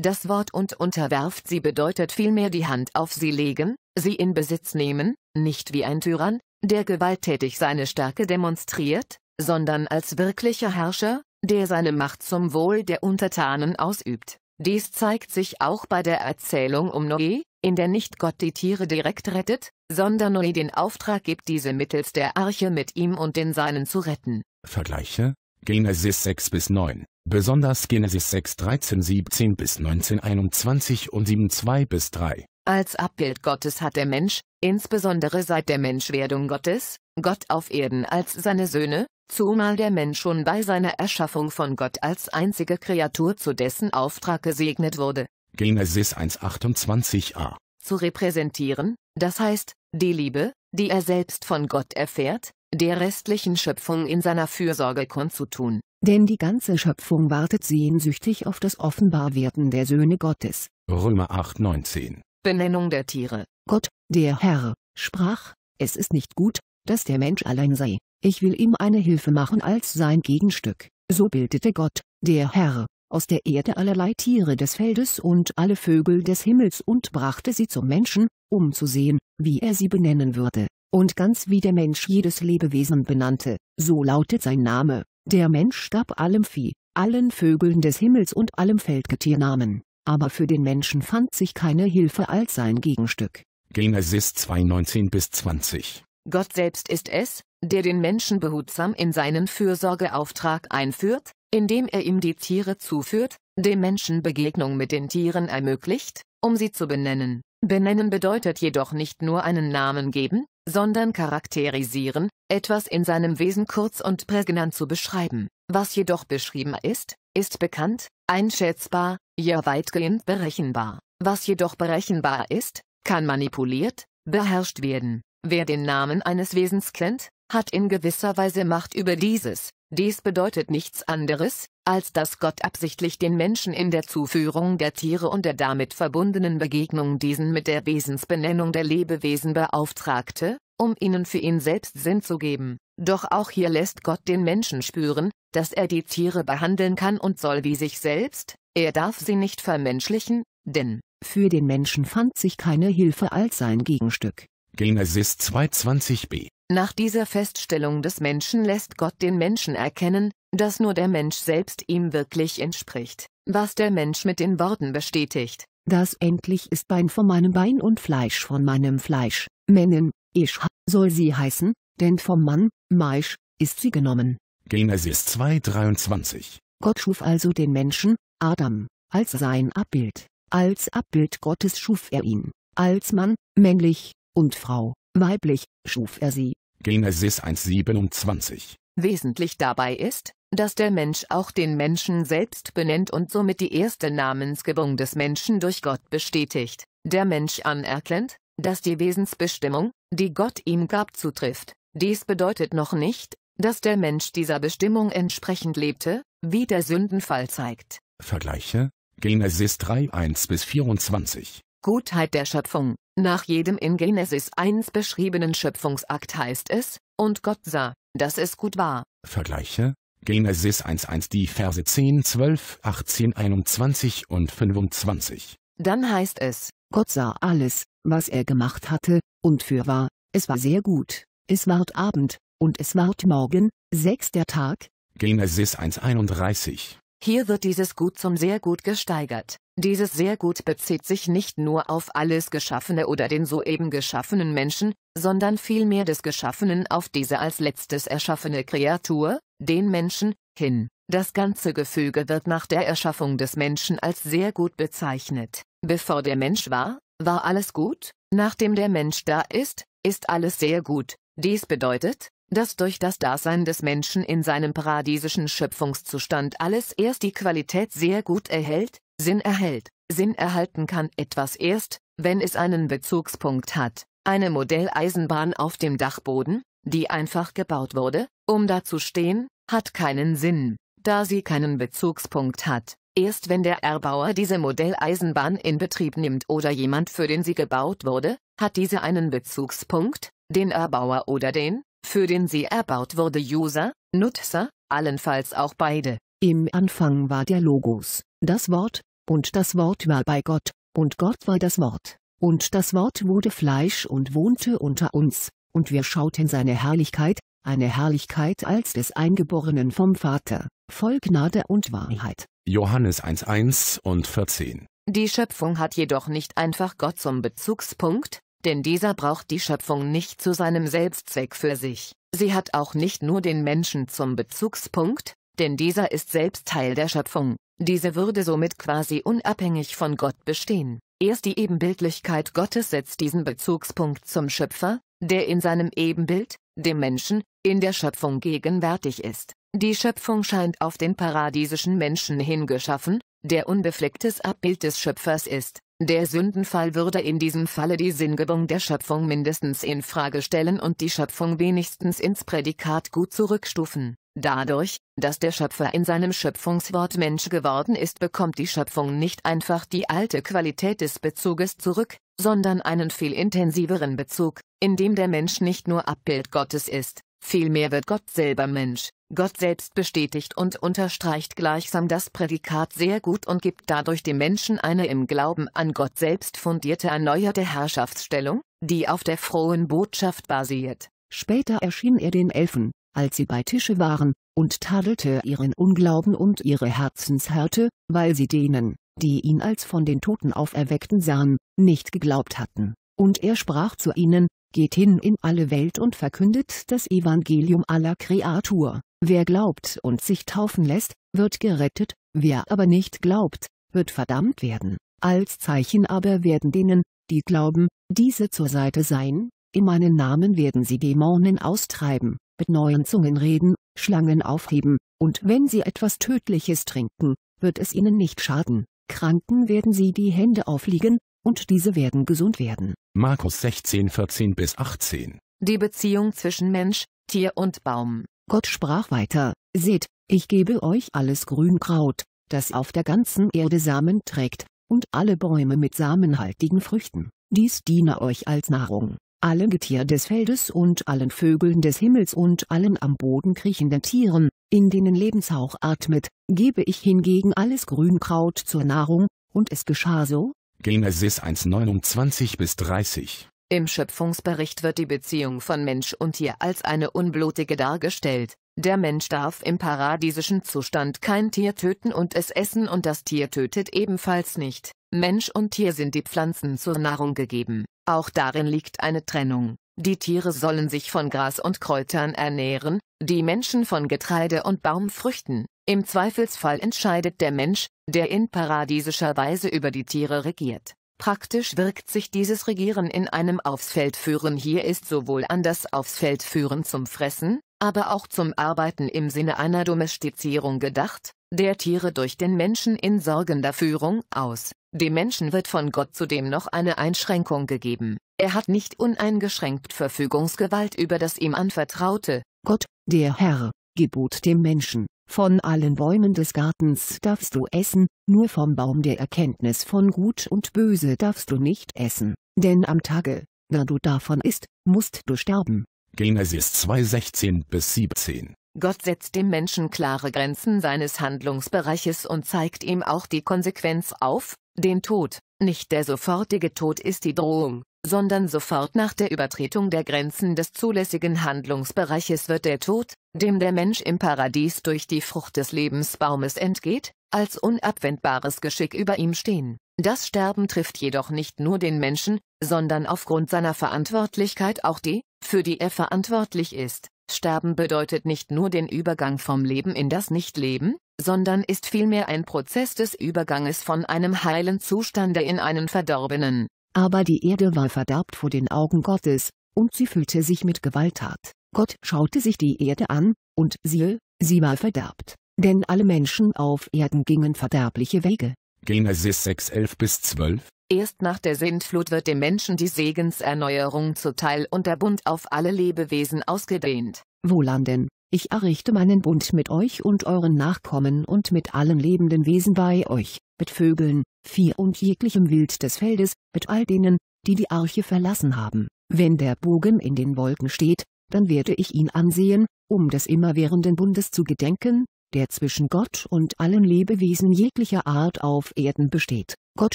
das Wort und unterwerft sie bedeutet vielmehr die Hand auf sie legen, sie in Besitz nehmen, nicht wie ein Tyrann, der gewalttätig seine Stärke demonstriert, sondern als wirklicher Herrscher, der seine Macht zum Wohl der Untertanen ausübt. Dies zeigt sich auch bei der Erzählung um Noé, in der nicht Gott die Tiere direkt rettet, sondern Noé den Auftrag gibt, diese mittels der Arche mit ihm und den Seinen zu retten. Vergleiche Genesis 6 bis 9 besonders Genesis 6 13 17 bis 19 21 und 7 2 bis 3. Als Abbild Gottes hat der Mensch, insbesondere seit der Menschwerdung Gottes, Gott auf Erden als seine Söhne, zumal der Mensch schon bei seiner Erschaffung von Gott als einzige Kreatur zu dessen Auftrag gesegnet wurde. Genesis 1, 28 a Zu repräsentieren, das heißt, die Liebe, die er selbst von Gott erfährt, der restlichen Schöpfung in seiner Fürsorge kundzutun. Denn die ganze Schöpfung wartet sehnsüchtig auf das Offenbarwerden der Söhne Gottes. Römer 8,19 Benennung der Tiere Gott, der Herr, sprach, es ist nicht gut, dass der Mensch allein sei, ich will ihm eine Hilfe machen als sein Gegenstück. So bildete Gott, der Herr, aus der Erde allerlei Tiere des Feldes und alle Vögel des Himmels und brachte sie zum Menschen, um zu sehen, wie er sie benennen würde, und ganz wie der Mensch jedes Lebewesen benannte, so lautet sein Name. Der Mensch starb allem Vieh, allen Vögeln des Himmels und allem Feldgetier Namen, aber für den Menschen fand sich keine Hilfe als sein Gegenstück. Genesis 2,19 bis 20 Gott selbst ist es, der den Menschen behutsam in seinen Fürsorgeauftrag einführt, indem er ihm die Tiere zuführt, dem Menschen Begegnung mit den Tieren ermöglicht, um sie zu benennen. Benennen bedeutet jedoch nicht nur einen Namen geben, sondern charakterisieren, etwas in seinem Wesen kurz und prägnant zu beschreiben. Was jedoch beschrieben ist, ist bekannt, einschätzbar, ja weitgehend berechenbar. Was jedoch berechenbar ist, kann manipuliert, beherrscht werden. Wer den Namen eines Wesens kennt, hat in gewisser Weise Macht über dieses. Dies bedeutet nichts anderes, als dass Gott absichtlich den Menschen in der Zuführung der Tiere und der damit verbundenen Begegnung diesen mit der Wesensbenennung der Lebewesen beauftragte, um ihnen für ihn selbst Sinn zu geben. Doch auch hier lässt Gott den Menschen spüren, dass er die Tiere behandeln kann und soll wie sich selbst, er darf sie nicht vermenschlichen, denn für den Menschen fand sich keine Hilfe als sein Gegenstück. Genesis 2,20b. Nach dieser Feststellung des Menschen lässt Gott den Menschen erkennen, dass nur der Mensch selbst ihm wirklich entspricht, was der Mensch mit den Worten bestätigt. Das endlich ist Bein von meinem Bein und Fleisch von meinem Fleisch, Männin, Isch, soll sie heißen, denn vom Mann, Maisch, ist sie genommen. Genesis 2,23 Gott schuf also den Menschen, Adam, als sein Abbild, als Abbild Gottes schuf er ihn, als Mann, männlich, und Frau, weiblich, schuf er sie. Genesis 1,27 Wesentlich dabei ist, dass der Mensch auch den Menschen selbst benennt und somit die erste Namensgebung des Menschen durch Gott bestätigt. Der Mensch anerkennt, dass die Wesensbestimmung, die Gott ihm gab, zutrifft. Dies bedeutet noch nicht, dass der Mensch dieser Bestimmung entsprechend lebte, wie der Sündenfall zeigt. Vergleiche Genesis 3 1 bis 24 Gutheit der Schöpfung. Nach jedem in Genesis 1 beschriebenen Schöpfungsakt heißt es, und Gott sah, dass es gut war. Vergleiche Genesis 1,1 die Verse 10, 12, 18, 21 und 25. Dann heißt es, Gott sah alles, was er gemacht hatte, und fürwahr, es war sehr gut, es ward Abend, und es ward Morgen, sechster Tag. Genesis 1,31 hier wird dieses Gut zum sehr gut gesteigert. Dieses sehr gut bezieht sich nicht nur auf alles Geschaffene oder den soeben geschaffenen Menschen, sondern vielmehr des Geschaffenen auf diese als letztes erschaffene Kreatur, den Menschen, hin. Das ganze Gefüge wird nach der Erschaffung des Menschen als sehr gut bezeichnet. Bevor der Mensch war, war alles gut, nachdem der Mensch da ist, ist alles sehr gut. Dies bedeutet, dass durch das Dasein des Menschen in seinem paradiesischen Schöpfungszustand alles erst die Qualität sehr gut erhält, Sinn erhält. Sinn erhalten kann etwas erst, wenn es einen Bezugspunkt hat, eine Modelleisenbahn auf dem Dachboden, die einfach gebaut wurde, um da zu stehen, hat keinen Sinn, da sie keinen Bezugspunkt hat. Erst wenn der Erbauer diese Modelleisenbahn in Betrieb nimmt oder jemand für den sie gebaut wurde, hat diese einen Bezugspunkt, den Erbauer oder den, für den sie erbaut wurde User, Nutzer, allenfalls auch beide. Im Anfang war der Logos, das Wort, und das Wort war bei Gott, und Gott war das Wort, und das Wort wurde Fleisch und wohnte unter uns, und wir schauten seine Herrlichkeit, eine Herrlichkeit als des Eingeborenen vom Vater, voll Gnade und Wahrheit. Johannes 1,1 und 14. Die Schöpfung hat jedoch nicht einfach Gott zum Bezugspunkt, denn dieser braucht die Schöpfung nicht zu seinem Selbstzweck für sich. Sie hat auch nicht nur den Menschen zum Bezugspunkt, denn dieser ist selbst Teil der Schöpfung. Diese würde somit quasi unabhängig von Gott bestehen. Erst die Ebenbildlichkeit Gottes setzt diesen Bezugspunkt zum Schöpfer, der in seinem Ebenbild, dem Menschen, in der Schöpfung gegenwärtig ist. Die Schöpfung scheint auf den paradiesischen Menschen hingeschaffen, der unbeflecktes Abbild des Schöpfers ist. Der Sündenfall würde in diesem Falle die Sinngebung der Schöpfung mindestens in Frage stellen und die Schöpfung wenigstens ins Prädikat gut zurückstufen. Dadurch, dass der Schöpfer in seinem Schöpfungswort Mensch geworden ist, bekommt die Schöpfung nicht einfach die alte Qualität des Bezuges zurück, sondern einen viel intensiveren Bezug, in dem der Mensch nicht nur Abbild Gottes ist, Vielmehr wird Gott selber Mensch, Gott selbst bestätigt und unterstreicht gleichsam das Prädikat sehr gut und gibt dadurch dem Menschen eine im Glauben an Gott selbst fundierte erneuerte Herrschaftsstellung, die auf der frohen Botschaft basiert. Später erschien er den Elfen, als sie bei Tische waren, und tadelte ihren Unglauben und ihre Herzenshärte, weil sie denen, die ihn als von den Toten auferweckten sahen, nicht geglaubt hatten. Und er sprach zu ihnen, geht hin in alle Welt und verkündet das Evangelium aller Kreatur. Wer glaubt und sich taufen lässt, wird gerettet, wer aber nicht glaubt, wird verdammt werden. Als Zeichen aber werden denen, die glauben, diese zur Seite sein, in meinen Namen werden sie Dämonen austreiben, mit neuen Zungen reden, Schlangen aufheben, und wenn sie etwas Tödliches trinken, wird es ihnen nicht schaden. Kranken werden sie die Hände auflegen, und diese werden gesund werden. Markus 16, 14 bis 18. Die Beziehung zwischen Mensch, Tier und Baum. Gott sprach weiter, Seht, ich gebe euch alles Grünkraut, das auf der ganzen Erde Samen trägt, und alle Bäume mit samenhaltigen Früchten, dies diene euch als Nahrung, allem Getier des Feldes und allen Vögeln des Himmels und allen am Boden kriechenden Tieren, in denen Lebenshauch atmet, gebe ich hingegen alles Grünkraut zur Nahrung, und es geschah so, Genesis 1,29 bis 30. Im Schöpfungsbericht wird die Beziehung von Mensch und Tier als eine unblutige dargestellt. Der Mensch darf im paradiesischen Zustand kein Tier töten und es essen und das Tier tötet ebenfalls nicht. Mensch und Tier sind die Pflanzen zur Nahrung gegeben. Auch darin liegt eine Trennung. Die Tiere sollen sich von Gras und Kräutern ernähren, die Menschen von Getreide und Baumfrüchten. Im Zweifelsfall entscheidet der Mensch, der in paradiesischer Weise über die Tiere regiert. Praktisch wirkt sich dieses Regieren in einem aufs Feld hier ist sowohl an das aufs Feld zum Fressen, aber auch zum Arbeiten im Sinne einer Domestizierung gedacht, der Tiere durch den Menschen in sorgender Führung aus. Dem Menschen wird von Gott zudem noch eine Einschränkung gegeben. Er hat nicht uneingeschränkt Verfügungsgewalt über das ihm anvertraute, Gott, der Herr, gebot dem Menschen, von allen Bäumen des Gartens darfst du essen, nur vom Baum der Erkenntnis von Gut und Böse darfst du nicht essen, denn am Tage, da du davon isst, musst du sterben. Genesis 2,16 bis 17 Gott setzt dem Menschen klare Grenzen seines Handlungsbereiches und zeigt ihm auch die Konsequenz auf, den Tod. Nicht der sofortige Tod ist die Drohung, sondern sofort nach der Übertretung der Grenzen des zulässigen Handlungsbereiches wird der Tod, dem der Mensch im Paradies durch die Frucht des Lebensbaumes entgeht, als unabwendbares Geschick über ihm stehen. Das Sterben trifft jedoch nicht nur den Menschen, sondern aufgrund seiner Verantwortlichkeit auch die, für die er verantwortlich ist. Sterben bedeutet nicht nur den Übergang vom Leben in das Nichtleben, sondern ist vielmehr ein Prozess des Überganges von einem heilen Zustande in einen verdorbenen. Aber die Erde war verderbt vor den Augen Gottes, und sie füllte sich mit Gewalttat. Gott schaute sich die Erde an, und siehe, sie war verderbt, denn alle Menschen auf Erden gingen verderbliche Wege. Genesis 6 11 bis 12 Erst nach der Sintflut wird dem Menschen die Segenserneuerung zuteil und der Bund auf alle Lebewesen ausgedehnt. Wohlan denn, ich errichte meinen Bund mit euch und euren Nachkommen und mit allen lebenden Wesen bei euch, mit Vögeln, Vieh und jeglichem Wild des Feldes, mit all denen, die die Arche verlassen haben. Wenn der Bogen in den Wolken steht, dann werde ich ihn ansehen, um des immerwährenden Bundes zu gedenken, der zwischen Gott und allen Lebewesen jeglicher Art auf Erden besteht. Gott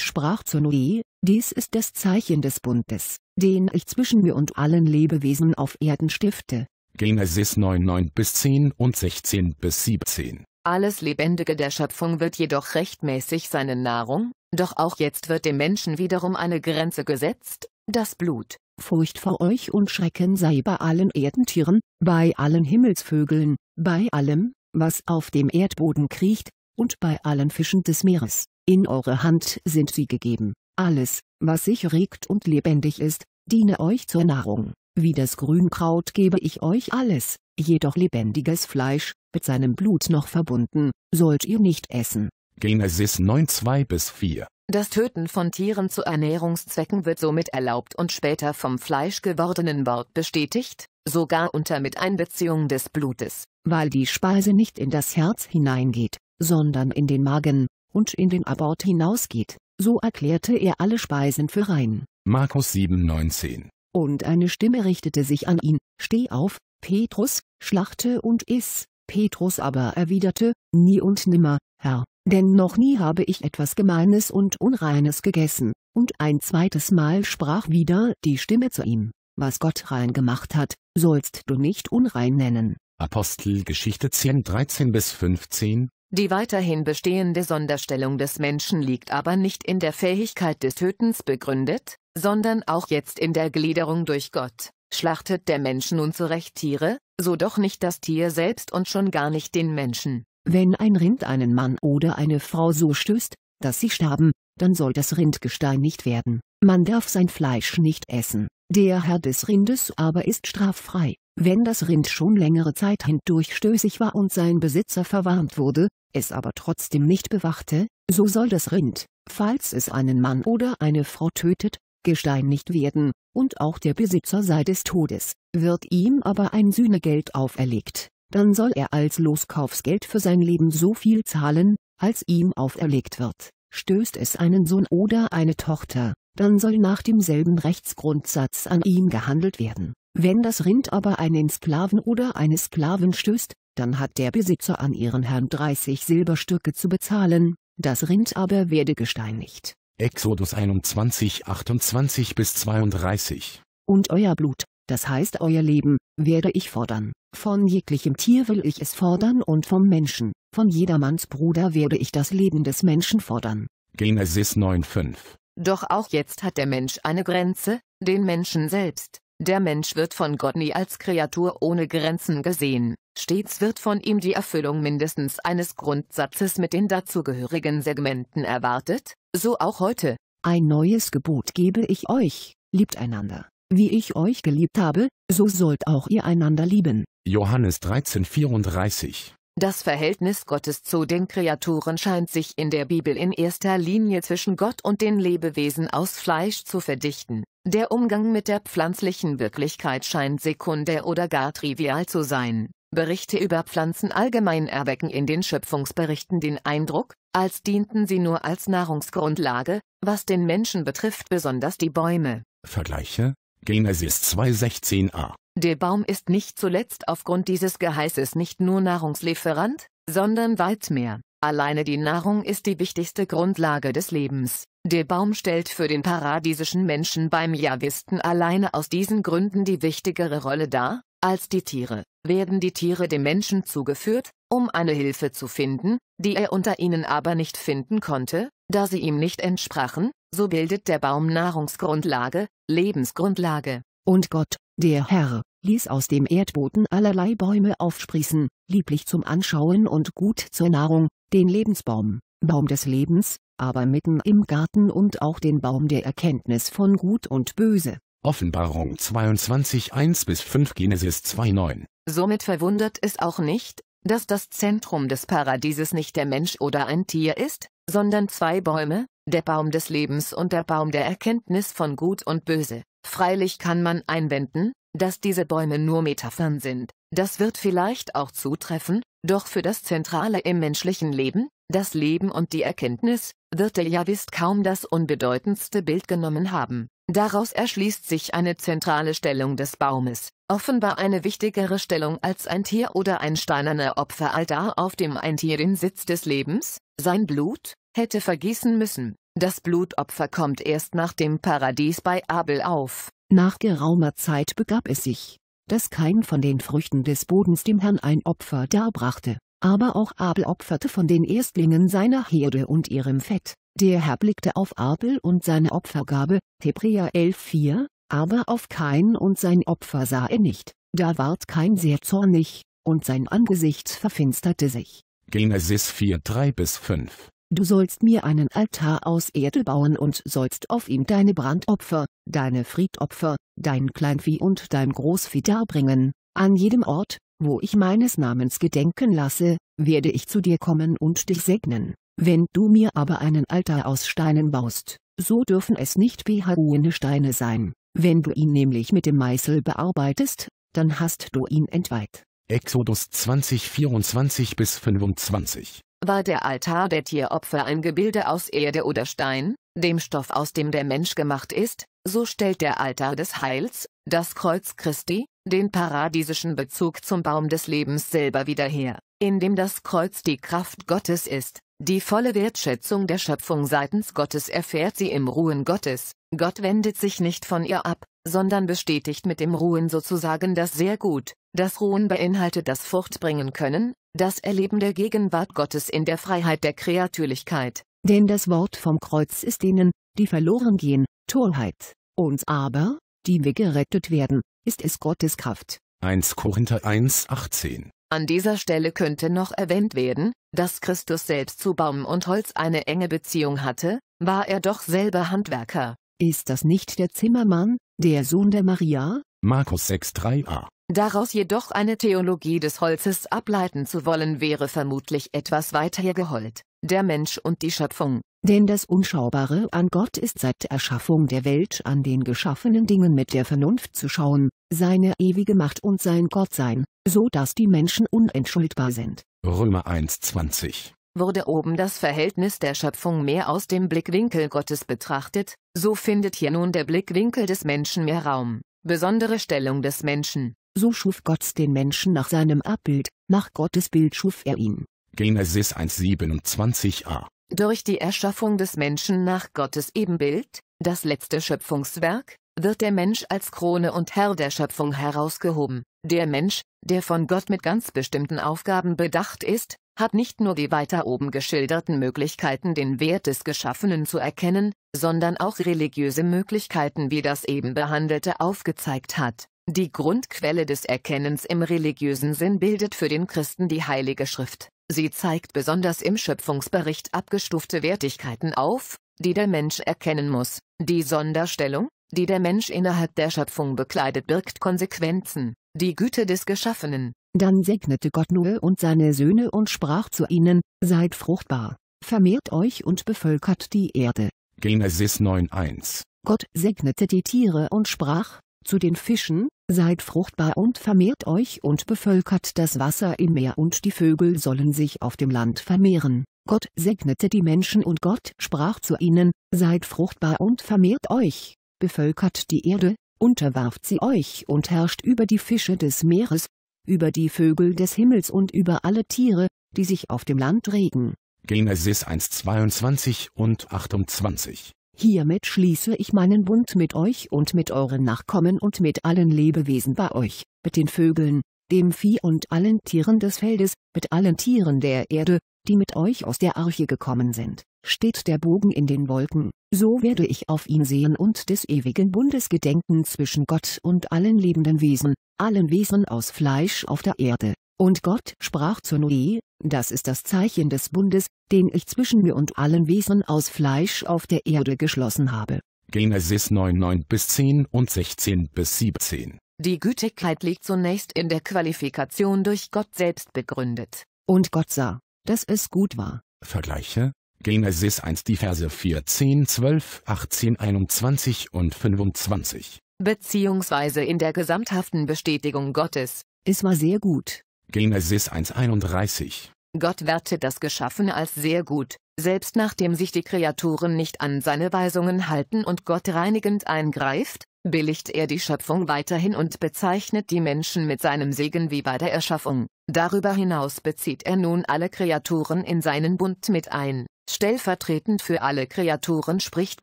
sprach zu Noé, dies ist das Zeichen des Bundes, den ich zwischen mir und allen Lebewesen auf Erden stifte. Genesis 99 10 und 16 17. Alles Lebendige der Schöpfung wird jedoch rechtmäßig seine Nahrung, doch auch jetzt wird dem Menschen wiederum eine Grenze gesetzt, das Blut. Furcht vor euch und Schrecken sei bei allen Erdentieren, bei allen Himmelsvögeln, bei allem, was auf dem Erdboden kriecht, und bei allen Fischen des Meeres, in eure Hand sind sie gegeben, alles, was sich regt und lebendig ist, diene euch zur Nahrung, wie das Grünkraut gebe ich euch alles, jedoch lebendiges Fleisch, mit seinem Blut noch verbunden, sollt ihr nicht essen. Genesis 9 2-4 das Töten von Tieren zu Ernährungszwecken wird somit erlaubt und später vom Fleisch gewordenen Wort bestätigt, sogar unter Miteinbeziehung des Blutes. Weil die Speise nicht in das Herz hineingeht, sondern in den Magen, und in den Abort hinausgeht, so erklärte er alle Speisen für rein. Markus 7,19 Und eine Stimme richtete sich an ihn, Steh auf, Petrus, schlachte und iss, Petrus aber erwiderte, Nie und nimmer, Herr, denn noch nie habe ich etwas Gemeines und Unreines gegessen, und ein zweites Mal sprach wieder die Stimme zu ihm, Was Gott rein gemacht hat, sollst du nicht unrein nennen. Apostelgeschichte 10 13 bis 15 Die weiterhin bestehende Sonderstellung des Menschen liegt aber nicht in der Fähigkeit des Tötens begründet, sondern auch jetzt in der Gliederung durch Gott. Schlachtet der Mensch nun zurecht Tiere, so doch nicht das Tier selbst und schon gar nicht den Menschen. Wenn ein Rind einen Mann oder eine Frau so stößt, dass sie starben, dann soll das Rindgestein nicht werden. Man darf sein Fleisch nicht essen. Der Herr des Rindes aber ist straffrei, wenn das Rind schon längere Zeit hindurch stößig war und sein Besitzer verwarnt wurde, es aber trotzdem nicht bewachte, so soll das Rind, falls es einen Mann oder eine Frau tötet, gesteinigt werden, und auch der Besitzer sei des Todes, wird ihm aber ein Sühnegeld auferlegt, dann soll er als Loskaufsgeld für sein Leben so viel zahlen, als ihm auferlegt wird, stößt es einen Sohn oder eine Tochter dann soll nach demselben Rechtsgrundsatz an ihm gehandelt werden. Wenn das Rind aber einen Sklaven oder eine Sklavin stößt, dann hat der Besitzer an ihren Herrn 30 Silberstücke zu bezahlen, das Rind aber werde gesteinigt. Exodus 21, 28 bis 32 Und euer Blut, das heißt euer Leben, werde ich fordern, von jeglichem Tier will ich es fordern und vom Menschen, von jedermanns Bruder werde ich das Leben des Menschen fordern. Genesis 9 5 doch auch jetzt hat der Mensch eine Grenze, den Menschen selbst. Der Mensch wird von Gott nie als Kreatur ohne Grenzen gesehen, stets wird von ihm die Erfüllung mindestens eines Grundsatzes mit den dazugehörigen Segmenten erwartet, so auch heute. Ein neues Gebot gebe ich euch, liebt einander, wie ich euch geliebt habe, so sollt auch ihr einander lieben. Johannes 13,34 das Verhältnis Gottes zu den Kreaturen scheint sich in der Bibel in erster Linie zwischen Gott und den Lebewesen aus Fleisch zu verdichten. Der Umgang mit der pflanzlichen Wirklichkeit scheint sekundär oder gar trivial zu sein. Berichte über Pflanzen allgemein erwecken in den Schöpfungsberichten den Eindruck, als dienten sie nur als Nahrungsgrundlage, was den Menschen betrifft besonders die Bäume. Vergleiche Genesis 2,16a der Baum ist nicht zuletzt aufgrund dieses Geheißes nicht nur Nahrungslieferant, sondern weit mehr. Alleine die Nahrung ist die wichtigste Grundlage des Lebens. Der Baum stellt für den paradiesischen Menschen beim Jahwisten alleine aus diesen Gründen die wichtigere Rolle dar, als die Tiere. Werden die Tiere dem Menschen zugeführt, um eine Hilfe zu finden, die er unter ihnen aber nicht finden konnte, da sie ihm nicht entsprachen, so bildet der Baum Nahrungsgrundlage, Lebensgrundlage. Und Gott der Herr, ließ aus dem Erdboden allerlei Bäume aufsprießen, lieblich zum Anschauen und gut zur Nahrung, den Lebensbaum, Baum des Lebens, aber mitten im Garten und auch den Baum der Erkenntnis von Gut und Böse. Offenbarung 22 1-5 Genesis 2,9 Somit verwundert es auch nicht, dass das Zentrum des Paradieses nicht der Mensch oder ein Tier ist, sondern zwei Bäume, der Baum des Lebens und der Baum der Erkenntnis von Gut und Böse. Freilich kann man einwenden, dass diese Bäume nur Metaphern sind. Das wird vielleicht auch zutreffen, doch für das Zentrale im menschlichen Leben, das Leben und die Erkenntnis, wird der Javist kaum das unbedeutendste Bild genommen haben. Daraus erschließt sich eine zentrale Stellung des Baumes, offenbar eine wichtigere Stellung als ein Tier oder ein steinerner Opferaltar, auf dem ein Tier den Sitz des Lebens, sein Blut, hätte vergießen müssen. Das Blutopfer kommt erst nach dem Paradies bei Abel auf. Nach geraumer Zeit begab es sich, dass kein von den Früchten des Bodens dem Herrn ein Opfer darbrachte, aber auch Abel opferte von den Erstlingen seiner Herde und ihrem Fett. Der Herr blickte auf Abel und seine Opfergabe, Hebräer 11,4, aber auf Kain und sein Opfer sah er nicht, da ward Kain sehr zornig, und sein Angesicht verfinsterte sich. Genesis 4,3 bis 5 Du sollst mir einen Altar aus Erde bauen und sollst auf ihm deine Brandopfer, deine Friedopfer, dein Kleinvieh und dein Großvieh darbringen, an jedem Ort, wo ich meines Namens gedenken lasse, werde ich zu dir kommen und dich segnen. Wenn du mir aber einen Altar aus Steinen baust, so dürfen es nicht behaarene Steine sein, wenn du ihn nämlich mit dem Meißel bearbeitest, dann hast du ihn entweiht. Exodus 20 24 bis 25 war der Altar der Tieropfer ein Gebilde aus Erde oder Stein, dem Stoff aus dem der Mensch gemacht ist, so stellt der Altar des Heils, das Kreuz Christi, den paradiesischen Bezug zum Baum des Lebens selber wieder her, indem das Kreuz die Kraft Gottes ist, die volle Wertschätzung der Schöpfung seitens Gottes erfährt sie im Ruhen Gottes, Gott wendet sich nicht von ihr ab, sondern bestätigt mit dem Ruhen sozusagen das sehr gut, das Ruhen beinhaltet das Fruchtbringen können, das Erleben der Gegenwart Gottes in der Freiheit der Kreatürlichkeit. Denn das Wort vom Kreuz ist denen, die verloren gehen, Torheit, uns aber, die wir gerettet werden, ist es Gottes Kraft. 1 Korinther 1, 18 An dieser Stelle könnte noch erwähnt werden, dass Christus selbst zu Baum und Holz eine enge Beziehung hatte, war er doch selber Handwerker. Ist das nicht der Zimmermann, der Sohn der Maria? Markus 6, 3 a Daraus jedoch eine Theologie des Holzes ableiten zu wollen wäre vermutlich etwas weit hergeholt. Der Mensch und die Schöpfung, denn das Unschaubare an Gott ist seit Erschaffung der Welt an den geschaffenen Dingen mit der Vernunft zu schauen, seine ewige Macht und sein Gottsein, so dass die Menschen unentschuldbar sind. Römer 1,20 Wurde oben das Verhältnis der Schöpfung mehr aus dem Blickwinkel Gottes betrachtet, so findet hier nun der Blickwinkel des Menschen mehr Raum, besondere Stellung des Menschen, so schuf Gott den Menschen nach seinem Abbild, nach Gottes Bild schuf er ihn. Genesis 1,27a Durch die Erschaffung des Menschen nach Gottes Ebenbild, das letzte Schöpfungswerk, wird der Mensch als Krone und Herr der Schöpfung herausgehoben. Der Mensch, der von Gott mit ganz bestimmten Aufgaben bedacht ist, hat nicht nur die weiter oben geschilderten Möglichkeiten, den Wert des Geschaffenen zu erkennen, sondern auch religiöse Möglichkeiten wie das eben behandelte aufgezeigt hat. Die Grundquelle des Erkennens im religiösen Sinn bildet für den Christen die Heilige Schrift. Sie zeigt besonders im Schöpfungsbericht abgestufte Wertigkeiten auf, die der Mensch erkennen muss. Die Sonderstellung, die der Mensch innerhalb der Schöpfung bekleidet, birgt Konsequenzen, die Güte des Geschaffenen. Dann segnete Gott Noe und seine Söhne und sprach zu ihnen, Seid fruchtbar, vermehrt euch und bevölkert die Erde. Genesis 9.1 Gott segnete die Tiere und sprach, zu den Fischen, Seid fruchtbar und vermehrt euch und bevölkert das Wasser im Meer und die Vögel sollen sich auf dem Land vermehren. Gott segnete die Menschen und Gott sprach zu ihnen, Seid fruchtbar und vermehrt euch, bevölkert die Erde, unterwerft sie euch und herrscht über die Fische des Meeres, über die Vögel des Himmels und über alle Tiere, die sich auf dem Land regen. Genesis 1,22 und 28 Hiermit schließe ich meinen Bund mit euch und mit euren Nachkommen und mit allen Lebewesen bei euch, mit den Vögeln, dem Vieh und allen Tieren des Feldes, mit allen Tieren der Erde, die mit euch aus der Arche gekommen sind. Steht der Bogen in den Wolken, so werde ich auf ihn sehen und des ewigen Bundes gedenken zwischen Gott und allen lebenden Wesen, allen Wesen aus Fleisch auf der Erde. Und Gott sprach zu Noe, das ist das Zeichen des Bundes, den ich zwischen mir und allen Wesen aus Fleisch auf der Erde geschlossen habe. Genesis 9, 9 bis 10 und 16 bis 17. Die Gütigkeit liegt zunächst in der Qualifikation durch Gott selbst begründet. Und Gott sah, dass es gut war. Vergleiche Genesis 1 die Verse 14, 12, 18, 21 und 25. Beziehungsweise in der gesamthaften Bestätigung Gottes. Es war sehr gut. Genesis 1,31. Gott wertet das Geschaffene als sehr gut, selbst nachdem sich die Kreaturen nicht an seine Weisungen halten und Gott reinigend eingreift, billigt er die Schöpfung weiterhin und bezeichnet die Menschen mit seinem Segen wie bei der Erschaffung. Darüber hinaus bezieht er nun alle Kreaturen in seinen Bund mit ein. Stellvertretend für alle Kreaturen spricht